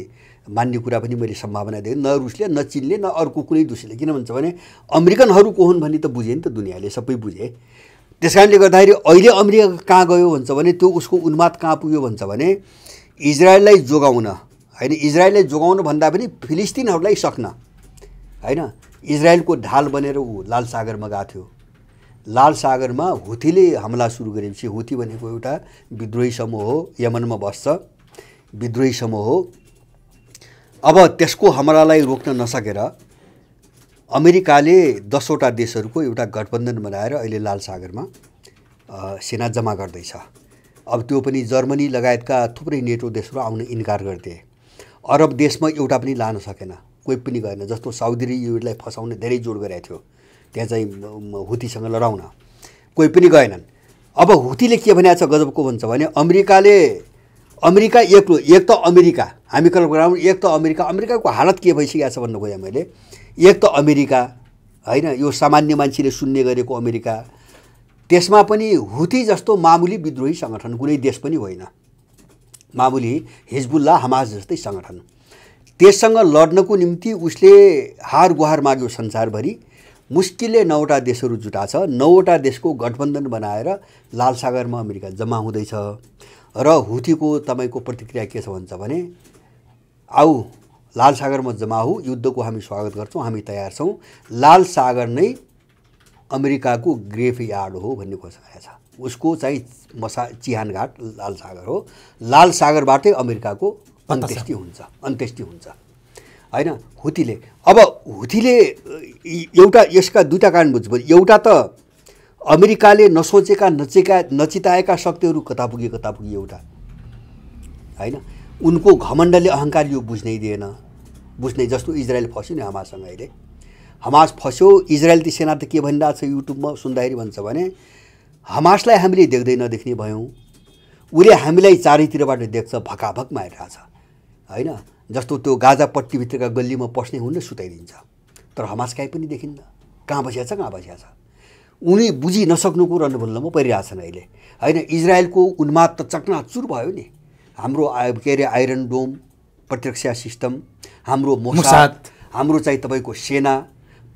मान्ने कुरा पनि मैले सम्भावना देखेँ न रुसले न चिनले न अर्को कुनै दोषीले किन भन्छ भने अमेरिकनहरू को हुन् भन्ने त बुझेँ नि त दुनियाँले सबै बुझे त्यस कारणले गर्दाखेरि अहिले अमेरिका कहाँ गयो भन्छ भने त्यो उसको उन्माद कहाँ पुग्यो भन्छ भने इजरायललाई जोगाउन होइन इजरायललाई जोगाउन भन्दा पनि फिलिस्तिनहरूलाई सक्न होइन इजरायलको ढाल बनेर ऊ लाल सागरमा गएको थियो लाल सागरमा हुथीले हमला सुरु गरेपछि हुथी भनेको एउटा विद्रोही समूह हो यमनमा बस्छ विद्रोही समूह हो अब त्यसको हमलालाई रोक्न नसकेर अमेरिकाले दसवटा देशहरूको एउटा गठबन्धन बनाएर अहिले लाल सागरमा सेना जम्मा गर्दैछ अब त्यो पनि जर्मनी लगायतका थुप्रै नेटो देशहरू आउन इन्कार गरिदिए अरब देशमा एउटा पनि लान सकेन कोही पनि गएन जस्तो साउदी युलाई फसाउने धेरै जोड गरेको थियो त्यहाँ चाहिँ हुतीसँग लडाउन कोही पनि गएनन् अब हुतीले के भनेको छ गजबको भन्छ भने अमेरिकाले अमेरिका एक्लो एक त अमेरिका हामी कल्प गरौँ एक त अमेरिका अमेरिकाको हालत के भइसकेको छ भन्नु खोजेँ मैले एक त अमेरिका होइन यो सामान्य मान्छेले सुन्ने गरेको अमेरिका त्यसमा पनि हुती जस्तो मामुली विद्रोही सङ्गठन कुनै देश पनि होइन मामुली हिजबुल्ला हमाज जस्तै सङ्गठन त्यससँग लड्नको निम्ति उसले हार गुहार माग्यो संसारभरि मुस्किलले नौवटा देशहरू छ नौवटा देशको गठबन्धन बनाएर लालसागरमा अमेरिका जम्मा हुँदैछ र हुथीको तपाईँको प्रतिक्रिया के छ भन्छ भने आऊ लाल सागरमा जमा हु युद्धको हामी स्वागत गर्छौँ हामी तयार छौँ लाल सागर नै अमेरिकाको ग्रेफ यार्ड हो भन्ने घोषणा छ उसको चाहिँ मसा चिहान घाट लाल सागर हो लाल सागरबाटै अमेरिकाको अन्त्येष्टि हुन्छ अन्त्येष्टि हुन्छ होइन हुतीले अब हुतीले एउटा यसका दुईवटा कारण बुझ्नु एउटा त अमेरिकाले नसोचेका नचेका नचिताएका शक्तिहरू कता पुगे कता पुगे एउटा होइन उनको घमण्डले अहङ्कार यो बुझ्नै दिएन बुझ्ने जस्तो इजरायल फस्यो नि हमाससँग अहिले हमास फस्यो इजरायल इजरायलती सेना त के भनिरहेको छ युट्युबमा सुन्दाखेरि भन्छ भने हमासलाई हामीले देख्दै नदेख्ने भयौँ उसले हामीलाई चारैतिरबाट देख्छ भकाभक मारिरहेछ होइन जस्तो त्यो गाजापट्टिभित्रका गल्लीमा पस्ने हुन्न सुताइदिन्छ तर हमास काहीँ पनि देखिन्न कहाँ बसिया छ कहाँ बसिया छ उनी बुझि नसक्नुको म परिरहेछन् अहिले होइन इजरायलको उन्माद त चकनाचुर भयो नि हाम्रो के अरे आइरन डोम प्रतिरक्षा सिस्टम हाम्रो मोसाद हाम्रो चाहिँ तपाईँको सेना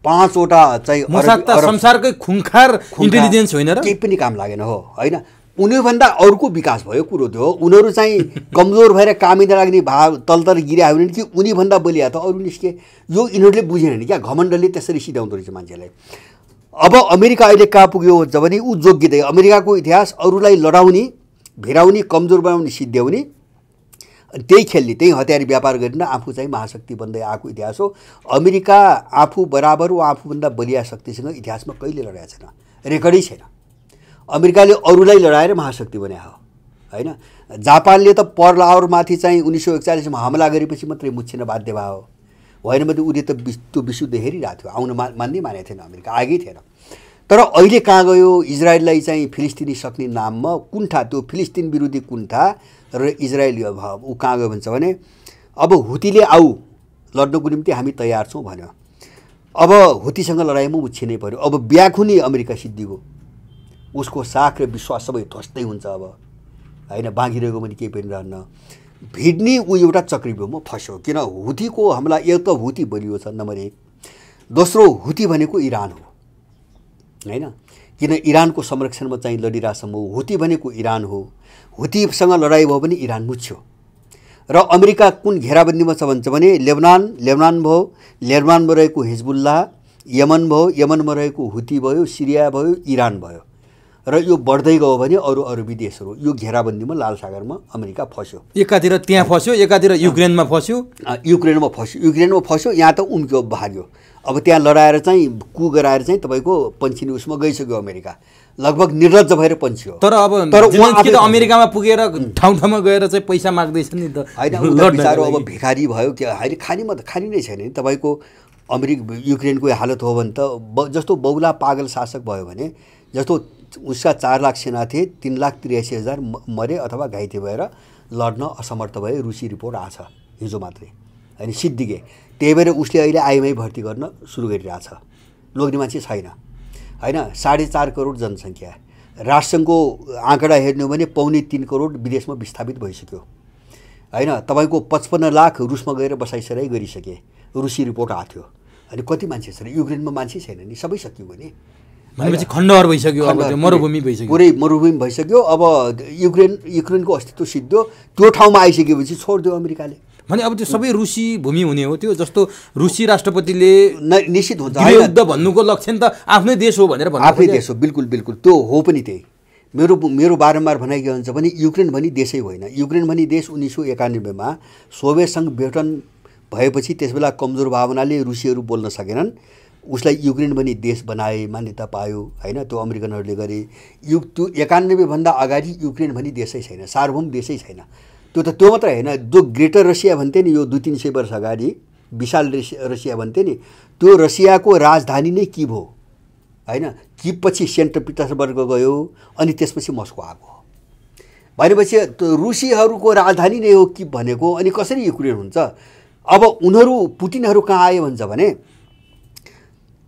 पाँचवटा चाहिँ इन्टेलिजेन्स होइन केही पनि काम लागेन हो होइन उनीभन्दा अरूको विकास भयो कुरो त्यो उनीहरू चाहिँ कमजोर भएर कामै नलाग्ने भाव तल तल गिरे भने कि उनीभन्दा बलिया त अरू निस्के यो यिनीहरूले बुझेन नि क्या घमण्डले त्यसरी सिधाउँदो रहेछ मान्छेलाई अब अमेरिका अहिले कहाँ पुग्यो जब नि ऊ जोगिँदै अमेरिकाको इतिहास अरूलाई लडाउने भिराउने कमजोर बनाउने सिद्ध्याउने अनि त्यही खेल्ने त्यही हतियार व्यापार गरिन आफू चाहिँ महाशक्ति बन्दै आएको इतिहास हो अमेरिका आफू बराबर वा आफूभन्दा बलिया शक्तिसँग इतिहासमा कहिले लडाएको छैन रेकर्डै छैन अमेरिकाले अरूलाई लडाएर महाशक्ति बनायो हो होइन जापानले त पर्ल आवरमाथि चाहिँ उन्नाइस सौ एकचालिसमा हमला गरेपछि मात्रै मुच्छिन बाध्य भयो होइन भने उसले त त्यो विशुद्ध हेरिरहेको थियो आउन मा मान्दै मानेको थिएन अमेरिका आएकै थिएन तर अहिले कहाँ गयो इजरायललाई चाहिँ फिलिस्तिनी सक्ने नाममा कुन्ठा त्यो फिलिस्तिन विरोधी कुन्ठा र इजरायल ऊ कहाँ गयो भन्छ भने अब हुतीले आऊ लड्नको निम्ति हामी तयार छौँ भन्यो अब हुतीसँग लडाइँमा उछिनै पऱ्यो अब ब्याकुनी अमेरिका सिद्धिको उसको साख र विश्वास सबै ध्वस्तै हुन्छ अब होइन बाँकी रहेको भने केही पनि रहन्न भिड्ने ऊ एउटा चक्रव्यूहमा फस्यो किन हुतीको हामीलाई एक त हुती बोलियो छ नम्बर एक दोस्रो हुती भनेको इरान हो होइन किन इरानको संरक्षणमा चाहिँ लडिरहेको हुती भनेको इरान हो हुतीसँग लडाइँ भयो भने इरान मुछ्यो र अमेरिका कुन घेराबन्दीमा छ भन्छ भने लेबनान लेबनान भयो लेबनानमा रहेको हिजबुल्लाह यमन भयो यमनमा रहेको हुती भयो सिरिया भयो इरान भयो र यो बढ्दै गयो भने अरू अरू विदेशहरू यो घेराबन्दीमा लाल सागरमा अमेरिका फस्यो एकातिर त्यहाँ फस्यो एकातिर युक्रेनमा फस्यो युक्रेनमा फस्यो युक्रेनमा फस्यो यहाँ त उम्क्यो भाग्यो अब त्यहाँ लडाएर चाहिँ कु गराएर चाहिँ तपाईँको पन्छिने उसमा गइसक्यो अमेरिका लगभग निर्लज भएर हो तर अब तर उहाँ अमेरिकामा पुगेर ठाउँ ठाउँमा गएर चाहिँ पैसा माग्दैछ नि त होइन अब भिखारी भयो कि अहिले खानीमा त खानी नै छैन नि तपाईँको अमेरिक युक्रेनको हालत हो भने त जस्तो बौला पागल शासक भयो भने जस्तो उसका चार लाख सेना थिए तिन लाख त्रियासी हजार मरे अथवा घाइते भएर लड्न असमर्थ भए रुसी रिपोर्ट छ हिजो मात्रै होइन सिद्धिके त्यही भएर उसले अहिले आइएमआई भर्ती गर्न सुरु गरिरहेछ लोग्ने मान्छे छैन होइन साढे चार करोड जनसङ्ख्या राष्ट्रसङ्घको आँकडा हेर्ने हो भने पाउने तिन करोड विदेशमा विस्थापित भइसक्यो होइन तपाईँको पचपन्न लाख रुसमा गएर बसाइसराइ गरिसके रुसी रिपोर्ट आएको थियो अनि कति मान्छे छैन युक्रेनमा मान्छे छैन नि सबै सकियो भने भनेपछि खण्डहर भइसक्यो अब त्यो मरुभूमि भइसक्यो पुरै मरुभूमि भइसक्यो अब युक्रेन युक्रेनको अस्तित्व सिद्धो त्यो ठाउँमा आइसकेपछि छोडिदियो अमेरिकाले भने अब त्यो सबै रुसी भूमि हुने हो त्यो जस्तो रुसी राष्ट्रपतिले निश्चित हुन्छ युद्ध भन्नुको लक्ष्य त आफ्नै देश हो भनेर भन्नु आफ्नै देश हो बिल्कुल बिल्कुल त्यो हो पनि त्यही मेरो मेरो बारम्बार भनाइ के हुन्छ भने युक्रेन भनी देशै होइन युक्रेन भनी देश उन्नाइस सय एकानब्बेमा सोभियत सङ्घ भेटन भएपछि त्यसबेला कमजोर भावनाले रुसीहरू बोल्न सकेनन् उसलाई युक्रेन पनि देश बनाए मान्यता पायो होइन त्यो अमेरिकनहरूले गरे यु त्यो एकानब्बेभन्दा अगाडि युक्रेन भनी देशै छैन सार्वभौम देशै छैन त्यो त त्यो मात्र होइन जो ग्रेटर रसिया भन्थे नि यो दुई तिन सय वर्ष अगाडि विशाल रसिया रसिया भन्थे नि त्यो रसियाको राजधानी नै किभ हो होइन किबपछि सेन्ट पिटर्सबर्ग गयो अनि त्यसपछि मस्को आएको भनेपछि रुसीहरूको राजधानी नै हो किब भनेको अनि कसरी युक्रेन हुन्छ अब उनीहरू पुटिनहरू कहाँ आयो भन्छ भने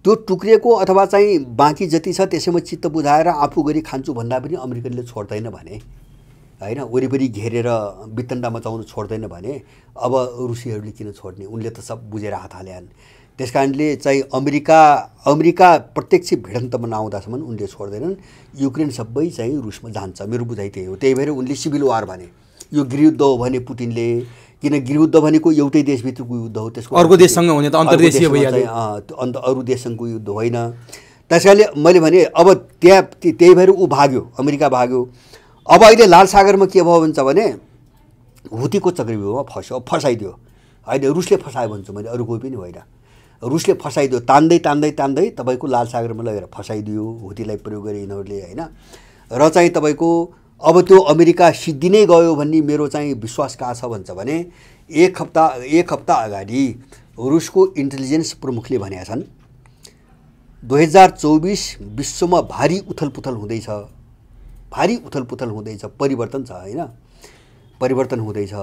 त्यो टुक्रिएको अथवा चाहिँ बाँकी जति छ त्यसैमा चित्त बुझाएर आफू गरी खान्छु भन्दा पनि अमेरिकनले छोड्दैन भने होइन वरिपरि घेरेर बितन्डा मचाउनु छोड्दैन भने अब रुसीहरूले किन छोड्ने उनले त सब बुझेर हात हाल्यान् त्यस कारणले चाहिँ अमेरिका अमेरिका प्रत्यक्ष भिडन्तमा नआउँदासम्म उनले छोड्दैनन् युक्रेन सबै चाहिँ रुसमा जान्छ मेरो बुझाइ त्यही हो त्यही भएर उनले सिभिल वार भने यो गृहयुद्ध हो भने पुटिनले किन गृहयुद्ध भनेको एउटै देशभित्रको युद्ध हो त्यसको अर्को देशसँग हुने त अन्तर्देशीय भइहाल्यो अन्त अरू देशसँगको युद्ध होइन त्यस कारणले मैले भने अब त्यहाँ त्यही भएर ऊ भाग्यो अमेरिका भाग्यो अब अहिले लाल सागरमा के भयो भन्छ भने हुतीको चक्रव्यूहमा फस्यो फसाइदियो अहिले रुसले फसायो भन्छु मैले अरू कोही पनि होइन रुसले फसाइदियो तान्दै तान्दै तान्दै तपाईँको लाल सागरमा लगेर फसाइदियो हुतीलाई प्रयोग गरे यिनीहरूले होइन र चाहिँ तपाईँको अब त्यो अमेरिका सिद्धि नै गयो भन्ने मेरो चाहिँ विश्वास कहाँ छ भन्छ भने एक हप्ता एक हप्ता अगाडि रुसको इन्टेलिजेन्स प्रमुखले भनेका छन् दुई हजार चौबिस विश्वमा भारी उथलपुथल हुँदैछ भारी उथलपुथल हुँदैछ परिवर्तन छ होइन परिवर्तन हुँदैछ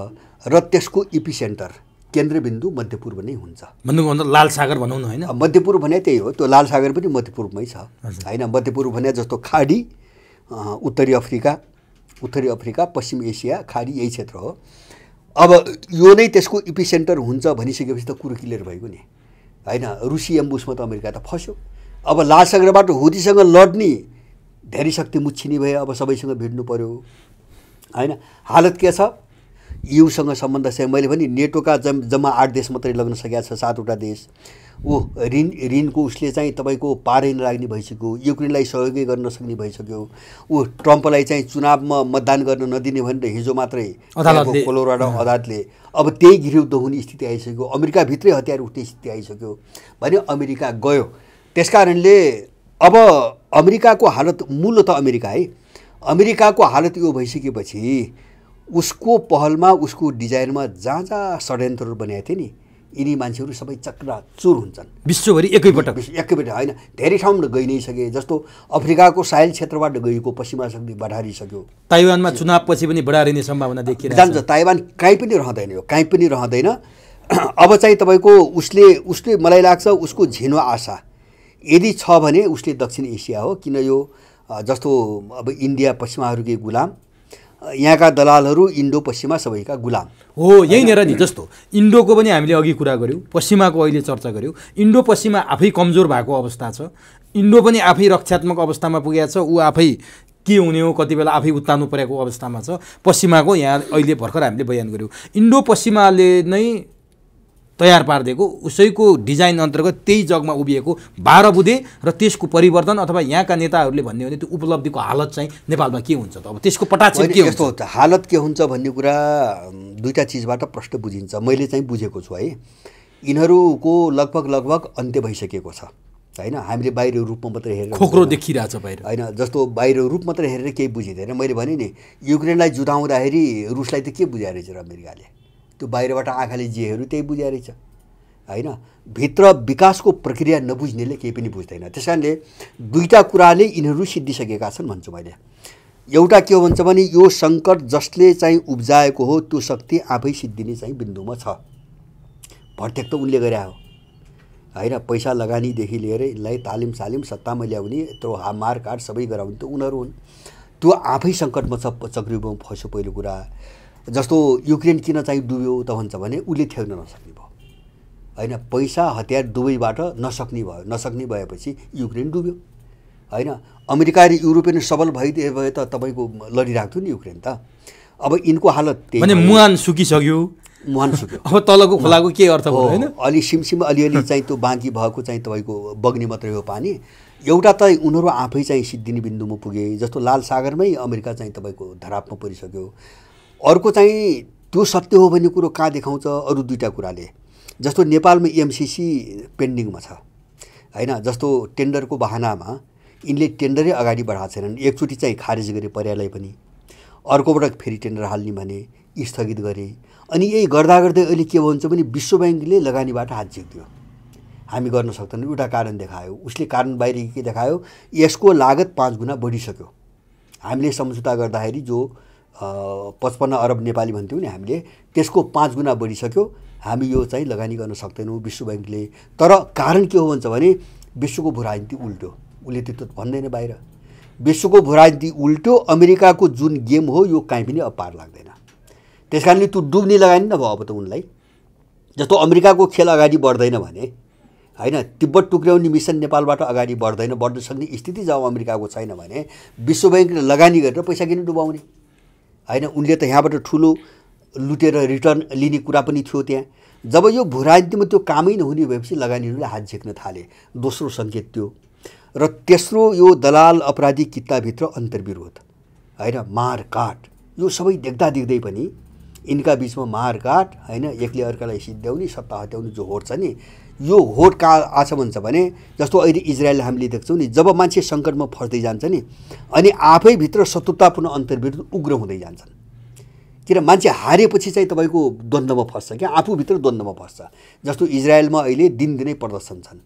र त्यसको इपिसेन्टर केन्द्रबिन्दु मध्यपूर्व नै हुन्छ लाल सागर भनौँ न होइन मध्यपूर्व भने त्यही हो त्यो लाल सागर पनि मध्यपूर्वमै छ होइन मध्यपूर्व भने जस्तो खाडी उत्तरी अफ्रिका उत्तरी अफ्रिका पश्चिम एसिया खाडी यही क्षेत्र हो अब यो नै त्यसको इपिसेन्टर हुन्छ भनिसकेपछि त कुरो क्लियर भएको नि होइन रुसी एम्बुसमा त अमेरिका त फस्यो अब लासाग्रबाट हुदीसँग लड्ने धेरै शक्ति मुच्छिनी भए अब सबैसँग भिड्नु पऱ्यो होइन हालत के छ युसँग सम्बन्ध छ मैले भने नेटोका जम् जम्मा आठ देश मात्रै लग्न सकेका छ सातवटा देश ऊ ऋण ऋणको उसले चाहिँ तपाईँको पारै नलाग्ने भइसक्यो युक्रेनलाई सहयोगै गर्न नसक्ने भइसक्यो ऊ ट्रम्पलाई चाहिँ चुनावमा मतदान गर्न नदिने भनेर हिजो मात्रै कोलोराडो अदालतले अब त्यही घिरौदो हुने स्थिति आइसक्यो अमेरिकाभित्रै हतियार उठ्ने स्थिति आइसक्यो भने अमेरिका गयो त्यस अब अमेरिकाको हालत मूल त अमेरिका है अमेरिकाको हालत यो भइसकेपछि उसको पहलमा उसको डिजाइनमा जहाँ जहाँ षड्यन्त्रहरू बनाएको थिएँ नि यिनी मान्छेहरू सबै चक्राचुर हुन्छन् विश्वभरि एकैपटक एकैपटक होइन धेरै ठाउँबाट गइ नै सके जस्तो अफ्रिकाको साहिल क्षेत्रबाट गएको पश्चिमा शक्ति बढारिसक्यो ताइवानमा चुनावपछि पनि बढारिने सम्भावना देखिन्छ जान्छ ताइवान काहीँ पनि रहँदैन यो काहीँ पनि रहँदैन अब चाहिँ तपाईँको उसले उसले मलाई लाग्छ उसको झिनो आशा यदि छ भने उसले दक्षिण एसिया हो किन यो जस्तो अब इन्डिया पश्चिमाहरूकै गुलाम यहाँका दलालहरू इन्डो पश्चिमा सबैका गुलाम हो यहीँनिर नि जस्तो इन्डोको पनि हामीले अघि कुरा गऱ्यौँ पश्चिमाको अहिले चर्चा गऱ्यौँ इन्डो पश्चिमा आफै कमजोर भएको अवस्था छ इन्डो पनि आफै रक्षात्मक अवस्थामा पुगेको छ ऊ आफै के हुने हो कति बेला आफै उत्तानु परेको अवस्थामा छ पश्चिमाको यहाँ अहिले भर्खर हामीले बयान गऱ्यौँ इन्डो पश्चिमाले नै तयार पारिदिएको उसैको डिजाइन अन्तर्गत त्यही जगमा उभिएको बाह्र बुधे र त्यसको परिवर्तन अथवा यहाँका नेताहरूले भन्यो भने त्यो उपलब्धिको हालत चाहिँ नेपालमा के हुन्छ त अब त्यसको चाहिँ के हुन्छ हालत के हुन्छ भन्ने कुरा दुईवटा चिजबाट प्रश्न बुझिन्छ मैले चाहिँ बुझेको छु है यिनीहरूको लगभग लगभग अन्त्य भइसकेको छ होइन हामीले बाहिर रूपमा मात्रै हेरेर खोक्रो देखिरहेछ बाहिर होइन जस्तो बाहिर रूप मात्रै हेरेर केही बुझिँदैन मैले भने नि युक्रेनलाई जुधाउँदाखेरि रुसलाई त के बुझाएर रहेछ अमेरिकाले त्यो बाहिरबाट आँखाले जेहरू त्यही बुझाइरहेछ होइन भित्र विकासको प्रक्रिया नबुझ्नेले केही पनि बुझ्दैन त्यस कारणले दुईवटा कुराले यिनीहरू सिद्धिसकेका छन् भन्छु मैले एउटा के हो भन्छ भने यो सङ्कट जसले चाहिँ उब्जाएको हो त्यो शक्ति आफै सिद्धिने चाहिँ बिन्दुमा छ भट्टेक त उनले गरे हो होइन पैसा लगानीदेखि लिएर यसलाई तालिम सालिम सत्तामा ल्याउने यत्रो मारकाट सबै गराउने त उनीहरू हुन् त्यो आफै सङ्कटमा छ चक्रीमा फस्यो पहिलो कुरा जस्तो युक्रेन किन चाहिँ डुब्यो त भन्छ भने उसले थ्याउन नसक्ने भयो होइन पैसा हतियार दुवैबाट नसक्ने भयो नसक्ने भएपछि युक्रेन डुब्यो होइन अमेरिका र युरोपियन सबल भइदिए भए त तपाईँको लडिरहेको थियो नि युक्रेन त अब यिनको हालत त्यही भने मुहान सुकिसक्यो मुहान सुक्यो अब तलको खोलाको के अर्थ हो होइन अलि सिमसिम अलिअलि चाहिँ त्यो बाँकी भएको चाहिँ तपाईँको बग्ने मात्रै हो पानी एउटा त उनीहरू आफै चाहिँ सिद्धिने बिन्दुमा पुगे जस्तो लाल सागरमै अमेरिका चाहिँ तपाईँको धरापमा परिसक्यो अर्को चाहिँ त्यो सत्य हो भन्ने कुरो कहाँ देखाउँछ अरू दुईवटा कुराले जस्तो नेपालमा एमसिसी e पेन्डिङमा छ होइन जस्तो टेन्डरको बहानामा यिनले टेन्डरै अगाडि बढाएको छैनन् एकचोटि चाहिँ खारेज गरे पर्यालाई पनि अर्कोबाट फेरि टेन्डर हाल्ने भने स्थगित गरे अनि यही गर्दा गर्दै अहिले के भन्छ भने विश्व ब्याङ्कले लगानीबाट हात झिक्दियो हामी गर्न सक्दैनौँ एउटा कारण देखायो उसले कारण बाहिर के देखायो यसको लागत पाँच गुणा बढिसक्यो हामीले सम्झौता गर्दाखेरि जो पचपन्न अरब नेपाली भन्थ्यौँ नि हामीले त्यसको पाँच गुणा बढिसक्यो हामी यो चाहिँ लगानी गर्न सक्दैनौँ विश्व ब्याङ्कले तर कारण के हो भन्छ भने विश्वको भू राजनीति उल्टो उसले त भन्दैन बाहिर विश्वको भू राजनीति उल्टो अमेरिकाको जुन गेम हो यो काहीँ पनि अब पार लाग्दैन त्यस कारणले त्यो डुब्ने लगानी नभयो अब त उनलाई जस्तो अमेरिकाको खेल अगाडि बढ्दैन भने होइन तिब्बत टुक्र्याउने मिसन नेपालबाट अगाडि बढ्दैन बढ्न सक्ने स्थिति जब अमेरिकाको छैन भने विश्व ब्याङ्कले लगानी गरेर पैसा किन डुबाउने होइन उनले त यहाँबाट ठुलो लुटेर रिटर्न लिने कुरा पनि थियो त्यहाँ जब यो भू राजनीतिमा त्यो कामै नहुने भएपछि लगानीहरूले हात झेक्न थाले दोस्रो सङ्केत त्यो र तेस्रो यो दलाल अपराधी किताभित्र अन्तर्विरोध होइन मारकाट यो सबै देख्दा देख्दै पनि यिनका बिचमा मारकाट होइन एकले अर्कालाई सिद्ध्याउने सत्ता हत्याउने जो होर्छ नि यो होड कहाँ आछ भन्छ भने जस्तो अहिले इजरायल हामीले देख्छौँ नि जब मान्छे सङ्कटमा फस्दै जान्छ नि अनि आफैभित्र शत्रुतापूर्ण अन्तर्विरुद्ध उग्र हुँदै जान्छन् किन मान्छे हारेपछि चाहिँ तपाईँको द्वन्द्वमा फस्छ क्या आफूभित्र द्वन्द्वमा फस्छ जस्तो इजरायलमा अहिले दिनदिनै प्रदर्शन छन्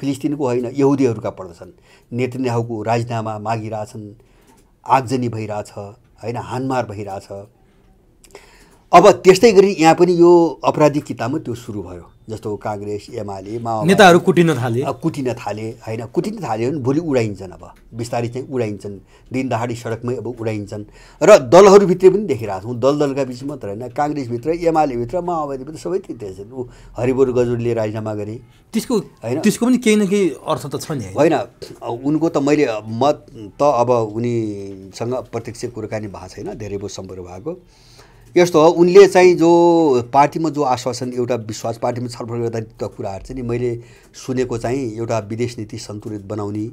फिलिस्तिनको होइन यहुदीहरूका प्रदर्शन नेतन्याहुको राजनामा मागिरहेछन् आगजनी भइरहेछ होइन हानमार भइरहेछ अब त्यस्तै गरी यहाँ पनि यो अपराधी किताबमा त्यो सुरु भयो जस्तो काङ्ग्रेस एमाले नेताहरू कुटिन थाले कुटिन थाले होइन कुटिन थाल्यो भने भोलि उडाइन्छन् अब बिस्तारै चाहिँ उडाइन्छन् दिन दहाडी सडकमै अब उडाइन्छन् र दलहरूभित्र पनि देखिरहेको छौँ दल दलका बिच मात्र होइन काङ्ग्रेसभित्र एमालेभित्र माओवादीभित्र सबै छन् ऊ हरिबोर गजुरले राजीनामा गरे त्यसको होइन त्यसको पनि केही न केही अर्थ त छ नि होइन उनको त मैले मत त अब उनीसँग प्रत्यक्ष कुराकानी भएको छैन धेरै सम्पर्क भएको यस्तो हो उनले चाहिँ जो पार्टीमा जो आश्वासन एउटा विश्वास पार्टीमा छलफल गर्दा गर्दाका कुराहरू चाहिँ नि मैले सुनेको चाहिँ एउटा विदेश नीति सन्तुलित बनाउने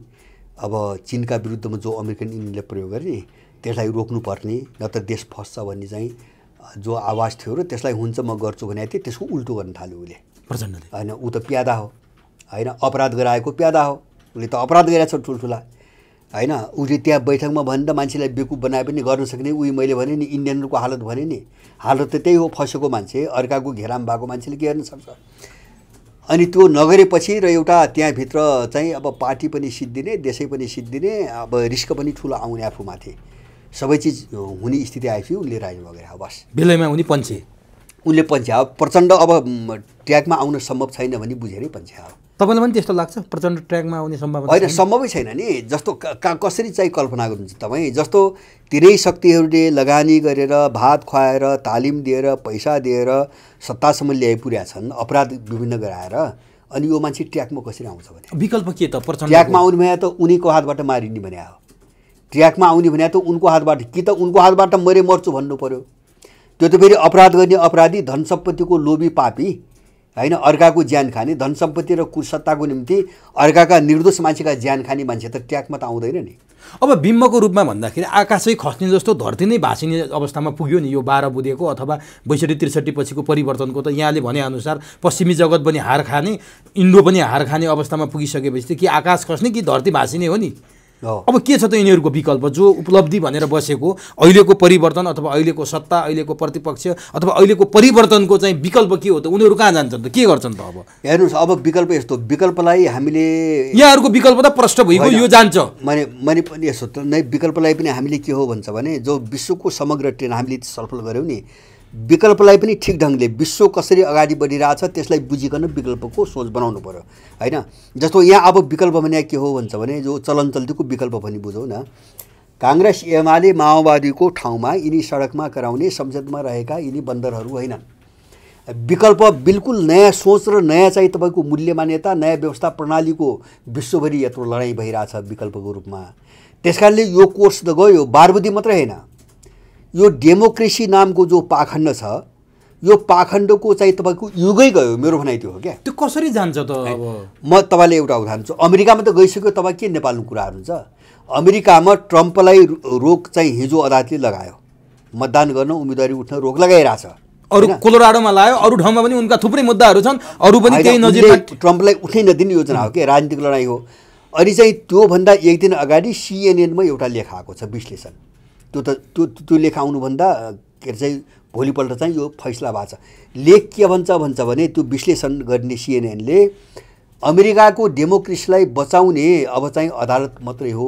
अब चिनका विरुद्धमा जो अमेरिकन युनियनले प्रयोग गरे नि त्यसलाई रोक्नुपर्ने न त देश फस्छ भन्ने चाहिँ जो आवाज थियो र त्यसलाई हुन्छ म गर्छु भने थिएँ त्यसको उल्टो गर्न थाल्यो उसले प्रचण्डले होइन ऊ त प्यादा हो होइन अपराध गराएको प्यादा हो उसले त अपराध गरेको छ ठुल्ठुला होइन उसले त्यहाँ बैठकमा त मान्छेलाई बेकुप बनाए पनि गर्न सक्ने उयो मैले भने नि इन्डियनहरूको हालत भने नि हालत त त्यही हो फसेको मान्छे अर्काको घेराम भएको मान्छेले के हेर्न सक्छ अनि त्यो नगरेपछि र एउटा त्यहाँभित्र चाहिँ अब पार्टी पनि सिद्धिने देशै पनि सिद्धिने अब रिस्क पनि ठुलो आउने आफूमाथि सबै चिज हुने स्थिति आएपछि उसले राज्य वगेर बस बेलैमा उनी पन्छे उसले पन्छ्या प्रचण्ड अब ट्र्याकमा आउन सम्भव छैन भने बुझेरै पन्छ्या तपाईँलाई पनि त्यस्तो लाग्छ प्रचण्ड ट्र्याकमा आउने सम्भावना होइन सम्भवै छैन नि जस्तो कसरी चाहिँ कल्पना गर्नुहुन्छ तपाईँ जस्तो तिरै शक्तिहरूले लगानी गरेर भात खुवाएर तालिम दिएर पैसा दिएर सत्तासम्म ल्याइ पुर्या छन् अपराध विभिन्न गराएर अनि यो मान्छे ट्र्याकमा कसरी आउँछ भने विकल्प के त प्रचण्ड ट्र्याकमा आउने भने त उनीको हातबाट मारिने भने हो ट्र्याकमा आउने भने त उनको हातबाट कि त उनको हातबाट मरे मर्छु भन्नु पऱ्यो त्यो त फेरि अपराध गर्ने अपराधी धन सम्पत्तिको लोभी पापी होइन अर्काको ज्यान खाने धन सम्पत्ति र कुसत्ताको निम्ति अर्काका निर्दोष मान्छेका ज्यान खाने मान्छे त ट्याकमा त आउँदैन नि अब बिम्बको रूपमा भन्दाखेरि आकाशै खस्ने जस्तो धरती नै भाँसिने अवस्थामा पुग्यो नि यो बाह्र बुधेको अथवा बैसठी त्रिसठी पछिको परिवर्तनको त यहाँले भनेअनुसार पश्चिमी जगत पनि हार खाने इन्डो पनि हार खाने अवस्थामा पुगिसकेपछि कि आकाश खस्ने कि धरती भाँसिने हो नि अब के छ त यिनीहरूको विकल्प जो उपलब्धि भनेर बसेको अहिलेको परिवर्तन अथवा अहिलेको सत्ता अहिलेको प्रतिपक्ष अथवा अहिलेको परिवर्तनको चाहिँ विकल्प के हो त उनीहरू कहाँ जान्छन् त के गर्छन् त अब हेर्नुहोस् अब विकल्प यस्तो विकल्पलाई हामीले यहाँहरूको विकल्प त प्रष्ट भइगयो यो जान्छ मैले मैले पनि यसो नै विकल्पलाई पनि हामीले के हो भन्छ भने जो विश्वको समग्र ट्रेन हामीले छलफल गऱ्यौँ नि विकल्पलाई पनि ठिक ढङ्गले विश्व कसरी अगाडि बढिरहेछ त्यसलाई बुझिकन विकल्पको सोच बनाउनु पऱ्यो होइन जस्तो यहाँ अब विकल्प भने के हो भन्छ भने जो चलन चल्तीको विकल्प पनि बुझौँ न काङ्ग्रेस एमाले माओवादीको ठाउँमा यिनी सडकमा कराउने संसदमा रहेका यिनी बन्दरहरू होइनन् विकल्प बिल्कुल नयाँ सोच र नयाँ चाहिँ तपाईँको मूल्य मान्यता नयाँ व्यवस्था प्रणालीको विश्वभरि यत्रो लडाइँ भइरहेछ विकल्पको रूपमा त्यस कारणले यो कोर्स त गयो बारबुदी मात्रै होइन यो डेमोक्रेसी नामको जो पाखण्ड छ यो पाखण्डको चाहिँ तपाईँको युगै गयो मेरो भनाइ त्यो हो क्या त्यो कसरी जान्छ त अब म तपाईँलाई एउटा उदाहरण छु अमेरिकामा त गइसक्यो तपाईँ के नेपालको कुराहरू हुन्छ अमेरिकामा ट्रम्पलाई रोक चाहिँ हिजो अदालतले लगायो मतदान गर्न उम्मेदवारी उठ्न रोक लगाइरहेछ अरू कोलोराडोमा लायो अरू ठाउँमा पनि उनका थुप्रै मुद्दाहरू छन् अरू पनि त्यही नजिक ट्रम्पलाई उठै नदिने योजना हो कि राजनीतिक लडाइँ हो अनि चाहिँ त्योभन्दा एक दिन अगाडि सिएनएनमा एउटा लेख आएको छ विश्लेषण त्यो त त्यो त्यो लेख आउनुभन्दा के अरे चाहिँ भोलिपल्ट चाहिँ यो फैसला भएको छ लेख के भन्छ भन्छ भने त्यो विश्लेषण गर्ने सिएनएनले अमेरिकाको डेमोक्रेसीलाई बचाउने अब चाहिँ अदालत मात्रै हो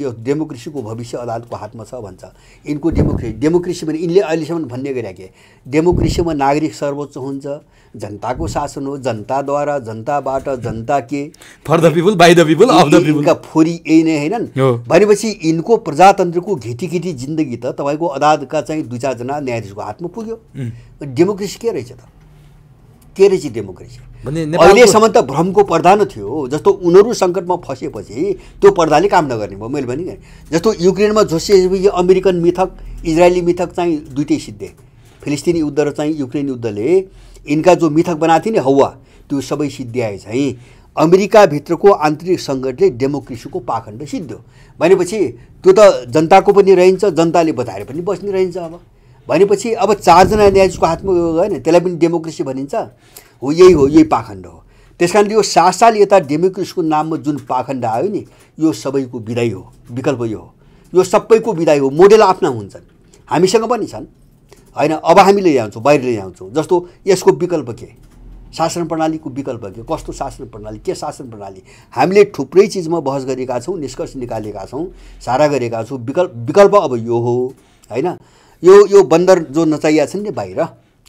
यो डेमोक्रेसीको भविष्य अदालतको हातमा छ भन्छ यिनको डेमोक्रेसी डेमोक्रेसी भने यिनले अहिलेसम्म भन्ने गरिरहेको डेमोक्रेसीमा नागरिक सर्वोच्च हुन्छ जनताको शासन हो जनताद्वारा जनताबाट जनता के for the people by the people of the पिपुलका फोरी यही नै होइनन् भनेपछि यिनको प्रजातन्त्रको घिटी जिन्दगी त तपाईँको अदालतका चाहिँ दुई चारजना न्यायाधीशको हातमा पुग्यो डेमोक्रेसी के रहेछ त के रहेछ डेमोक्रेसी अहिलेसम्म त भ्रमको पर्दा नै थियो जस्तो उनीहरू सङ्कटमा फसेपछि त्यो पर्दाले काम नगर्ने भयो मैले भने जस्तो युक्रेनमा झोसिएपछि अमेरिकन मिथक इजरायली मिथक चाहिँ दुइटै सिद्धे फिलिस्तिनी युद्ध र चाहिँ युक्रेन युद्धले यिनका जो मिथक बनाएको थियो नि हौवा त्यो सबै सिद्ध्याए चाहिँ अमेरिकाभित्रको आन्तरिक सङ्कटले डेमोक्रेसीको पाखण्ड सिद्धो भनेपछि त्यो त जनताको पनि रहन्छ जनताले बताएर पनि बस्ने रहन्छ अब भनेपछि अब चारजना न्यायाधीशको हातमा गयो होइन त्यसलाई पनि डेमोक्रेसी भनिन्छ हो यही हो यही पाखण्ड हो त्यस कारणले यो सात साल यता डेमोक्रेसीको नाममा जुन पाखण्ड आयो नि यो सबैको विदाई हो विकल्प यो हो यो सबैको विदाई हो मोडेल आफ्ना हुन्छन् हामीसँग पनि छन् होइन अब हामीले ल्याउँछौँ बाहिर ल्याउँछौँ जस्तो यसको विकल्प के शासन प्रणालीको विकल्प के कस्तो शासन प्रणाली के शासन प्रणाली हामीले थुप्रै चिजमा बहस गरेका छौँ निष्कर्ष निकालेका छौँ सारा गरेका छौँ विकल्प विकल्प अब यो हो होइन यो यो बन्दर जो नचाहिएको छन् नि बाहिर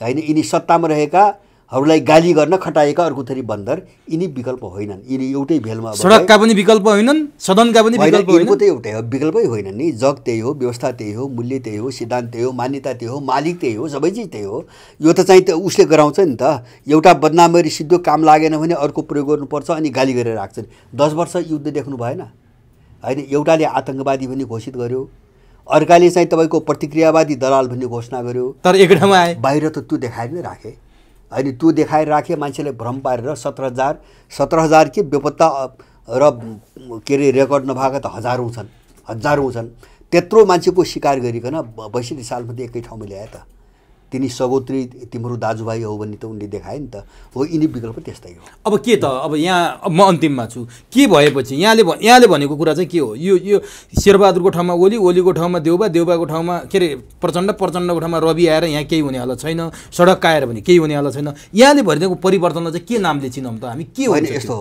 होइन यिनी सत्तामा रहेकाहरूलाई गाली गर्न खटाएका अर्को थरी बन्दर यिनी विकल्प होइनन् यिनी एउटै भेलमा सडकका पनि विकल्प होइनन् सदनका पनि विकल्प यिनको त एउटै हो विकल्पै होइनन् नि जग त्यही हो व्यवस्था त्यही हो मूल्य त्यही हो सिद्धान्त त्यही हो मान्यता त्यही हो मालिक त्यही हो सबै चिज त्यही हो यो त चाहिँ त्यो उसले गराउँछ नि त एउटा बदनामरी सिद्धो काम लागेन भने अर्को प्रयोग गर्नुपर्छ अनि गाली गरेर राख्छन् दस वर्ष युद्ध देख्नु भएन होइन एउटाले आतङ्कवादी पनि घोषित गर्यो अर्काले चाहिँ तपाईँको प्रतिक्रियावादी दलाल भन्ने घोषणा गर्यो तर एक आए बाहिर त त्यो देखाएर नै राखे होइन त्यो देखाएर राखे मान्छेलाई भ्रम पारेर सत्र हजार सत्र हजार के बेपत्ता र के अरे रेकर्ड नभएका त हजारौँ छन् हजारौँ छन् त्यत्रो मान्छेको सिकार गरिकन बैसठी सालमा त एकै ठाउँमा ल्याए त तिनी सगोत्री तिम्रो दाजुभाइ हो भन्ने त उनले देखाए नि त हो यिनी विकल्प त्यस्तै हो अब के त अब यहाँ म अन्तिममा छु के भएपछि यहाँले यहाँले भनेको कुरा चाहिँ के हो यो यो शेरबहादुरको ठाउँमा ओली ओलीको ठाउँमा देउबा देउबाको ठाउँमा के अरे प्रचण्ड प्रचण्डको ठाउँमा रवि आएर यहाँ केही हुनेवाला छैन सडक आएर भने केही हुनेवाला छैन यहाँले भनिदिएको परिवर्तनलाई चाहिँ के नामले चिनाउँ त हामी के होइन यस्तो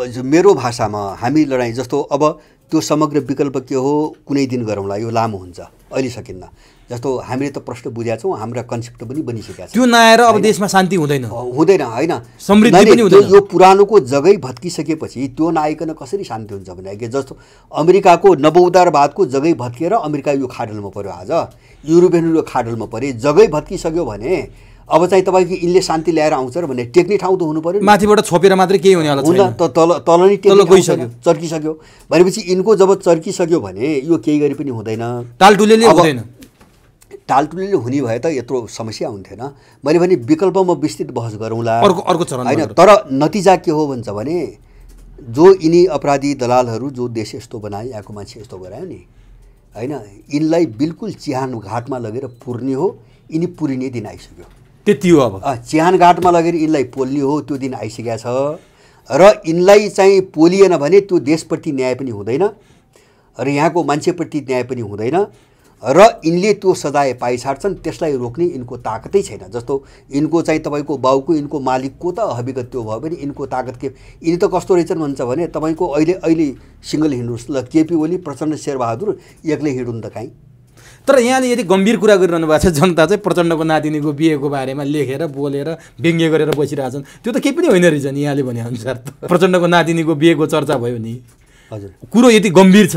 हो मेरो भाषामा हामी लडाइँ जस्तो अब त्यो समग्र विकल्प के हो कुनै दिन गरौँला यो लामो हुन्छ अहिले सकिन्न जस्तो हामीले त प्रश्न बुझेका छौँ हाम्रा कन्सेप्ट पनि बनिसकेका छ त्यो नआएर अब देशमा शान्ति हुँदैन हुँदैन होइन समृद्धि पनि हुँदैन यो पुरानोको जगै भत्किसकेपछि त्यो नआइकन कसरी शान्ति हुन्छ भने जस्तो अमेरिकाको नवउदारवादको जगै भत्किएर अमेरिका यो खाडलमा पऱ्यो आज युरोपियन यो खाडलमा परे जगै भत्किसक्यो भने अब चाहिँ तपाईँको यिनले शान्ति ल्याएर आउँछ र भने टेक्ने ठाउँ त हुनु पऱ्यो माथिबाट छोपेर मात्रै केही हुने हुन्छ त तल तल नै तल गइसक्यो चर्किसक्यो भनेपछि यिनको जब चर्किसक्यो भने यो केही गरी पनि हुँदैन टालटुले हुँदैन टालटुलीले हुने भए त यत्रो समस्या हुन्थेन मैले भने विकल्पमा विस्तृत बहस गरौँला अर्को अर्को चरण होइन तर नतिजा के हो भन्छ भने जो यिनी अपराधी दलालहरू जो देश यस्तो बनाए यहाँको मान्छे यस्तो गरायो नि होइन यिनलाई बिल्कुल चिहान घाटमा लगेर पुर्ने हो यिनी पुरिने दिन आइसक्यो त्यति हो अब चिहान घाटमा लगेर यिनलाई पोल्ने हो त्यो दिन आइसकेको छ र यिनलाई चाहिँ पोलिएन भने त्यो देशप्रति न्याय पनि हुँदैन र यहाँको मान्छेप्रति न्याय पनि हुँदैन र यिनले त्यो सजाय पाइसार्छन् त्यसलाई रोक्ने यिनको ताकतै छैन जस्तो यिनको चाहिँ तपाईँको बाउको यिनको मालिकको त हबिगत त्यो भयो भने यिनको ताकत के यिनी त कस्तो रहेछन् भन्छ भने तपाईँको अहिले अहिले सिङ्गल हिँड्नुहोस् ल केपी ओली प्रचण्ड शेरबहादुर एक्लै हिँडुन् त काहीँ तर यहाँले यदि गम्भीर कुरा गरिरहनु भएको छ जनता चाहिँ प्रचण्डको नातिनीको बिहेको बारेमा लेखेर बोलेर व्यङ्ग्य गरेर बसिरहेछन् त्यो त केही पनि होइन रहेछ नि यहाँले भनेअनुसार प्रचण्डको नातिनीको बिहेको चर्चा भयो नि हजुर कुरो यति गम्भीर छ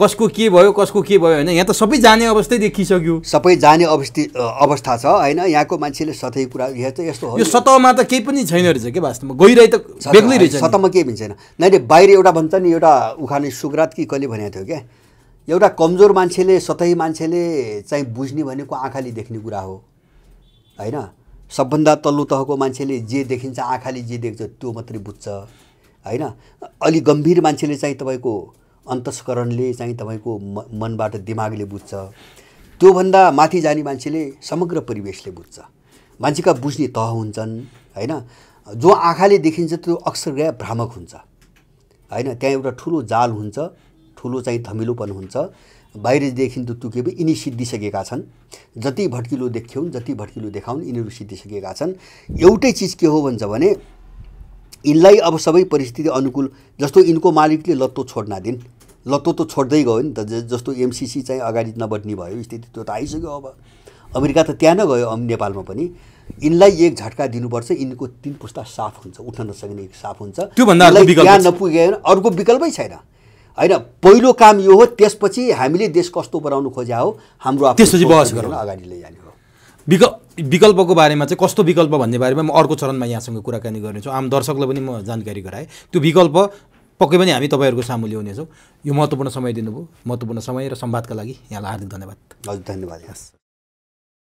कसको के भयो कसको के भयो होइन यहाँ त सबै जाने अवस्थै देखिसक्यो सबै जाने अवस्थित अवस्था छ होइन यहाँको मान्छेले सतही कुरा यहाँ त यस्तो हो यो सतहमा त केही पनि छैन रहेछ कि वास्तवमा गइरहे त बेग्लै रहेछ सतहमा केही पनि छैन नाइले बाहिर एउटा भन्छ नि एउटा उखाने सुग्रात कि कहिले भनेको थियो क्या एउटा कमजोर मान्छेले सतही मान्छेले चाहिँ बुझ्ने भनेको आँखाले देख्ने कुरा हो होइन सबभन्दा तल्लो तहको मान्छेले जे देखिन्छ आँखाले जे देख्छ त्यो मात्रै बुझ्छ होइन अलि गम्भीर मान्छेले चाहिँ तपाईँको अन्तस्करणले चाहिँ तपाईँको मनबाट दिमागले बुझ्छ त्योभन्दा माथि जाने मान्छेले समग्र परिवेशले बुझ्छ मान्छेका बुझ्ने तह हुन्छन् होइन जो आँखाले देखिन्छ त्यो अक्षरज्ञा भ्रामक हुन्छ होइन त्यहाँ एउटा ठुलो जाल हुन्छ ठुलो चाहिँ धमिलोपन हुन्छ बाहिर बाहिरदेखि त पनि यिनी सिद्धिसकेका छन् जति भट्किलो देख्यौँ जति भट्किलो देखाउन् यिनीहरू सिद्धिसकेका छन् एउटै चिज के हो भन्छ भने यिनलाई अब सबै परिस्थिति अनुकूल जस्तो यिनको मालिकले लत्तो छोड्न दिन् त छोड्दै गयो नि त जस्तो एमसिसी चाहिँ अगाडि नबढ्ने भयो स्थिति त्यो त आइसक्यो अब अमेरिका त त्यहाँ नै गयो नेपालमा पनि यिनलाई एक झट्का दिनुपर्छ यिनको तिन पुस्ता साफ हुन्छ उठ्न नसक्ने साफ हुन्छ त्यहाँ नपुगे अर्को विकल्पै छैन होइन पहिलो काम यो हो त्यसपछि हामीले देश कस्तो बनाउनु खोज्या हो हाम्रो त्यसपछि बहस गरेर अगाडि लैजाने हो विकल्प विकल्पको बारेमा चाहिँ कस्तो विकल्प भन्ने बारेमा म अर्को चरणमा यहाँसँग कुराकानी गर्नेछु आम दर्शकलाई पनि म जानकारी गराएँ त्यो विकल्प पक्कै पनि हामी तपाईँहरूको सामु ल्याउनेछौँ यो महत्त्वपूर्ण समय दिनुभयो महत्त्वपूर्ण समय र सम्वादका लागि यहाँलाई हार्दिक धन्यवाद हजुर धन्यवाद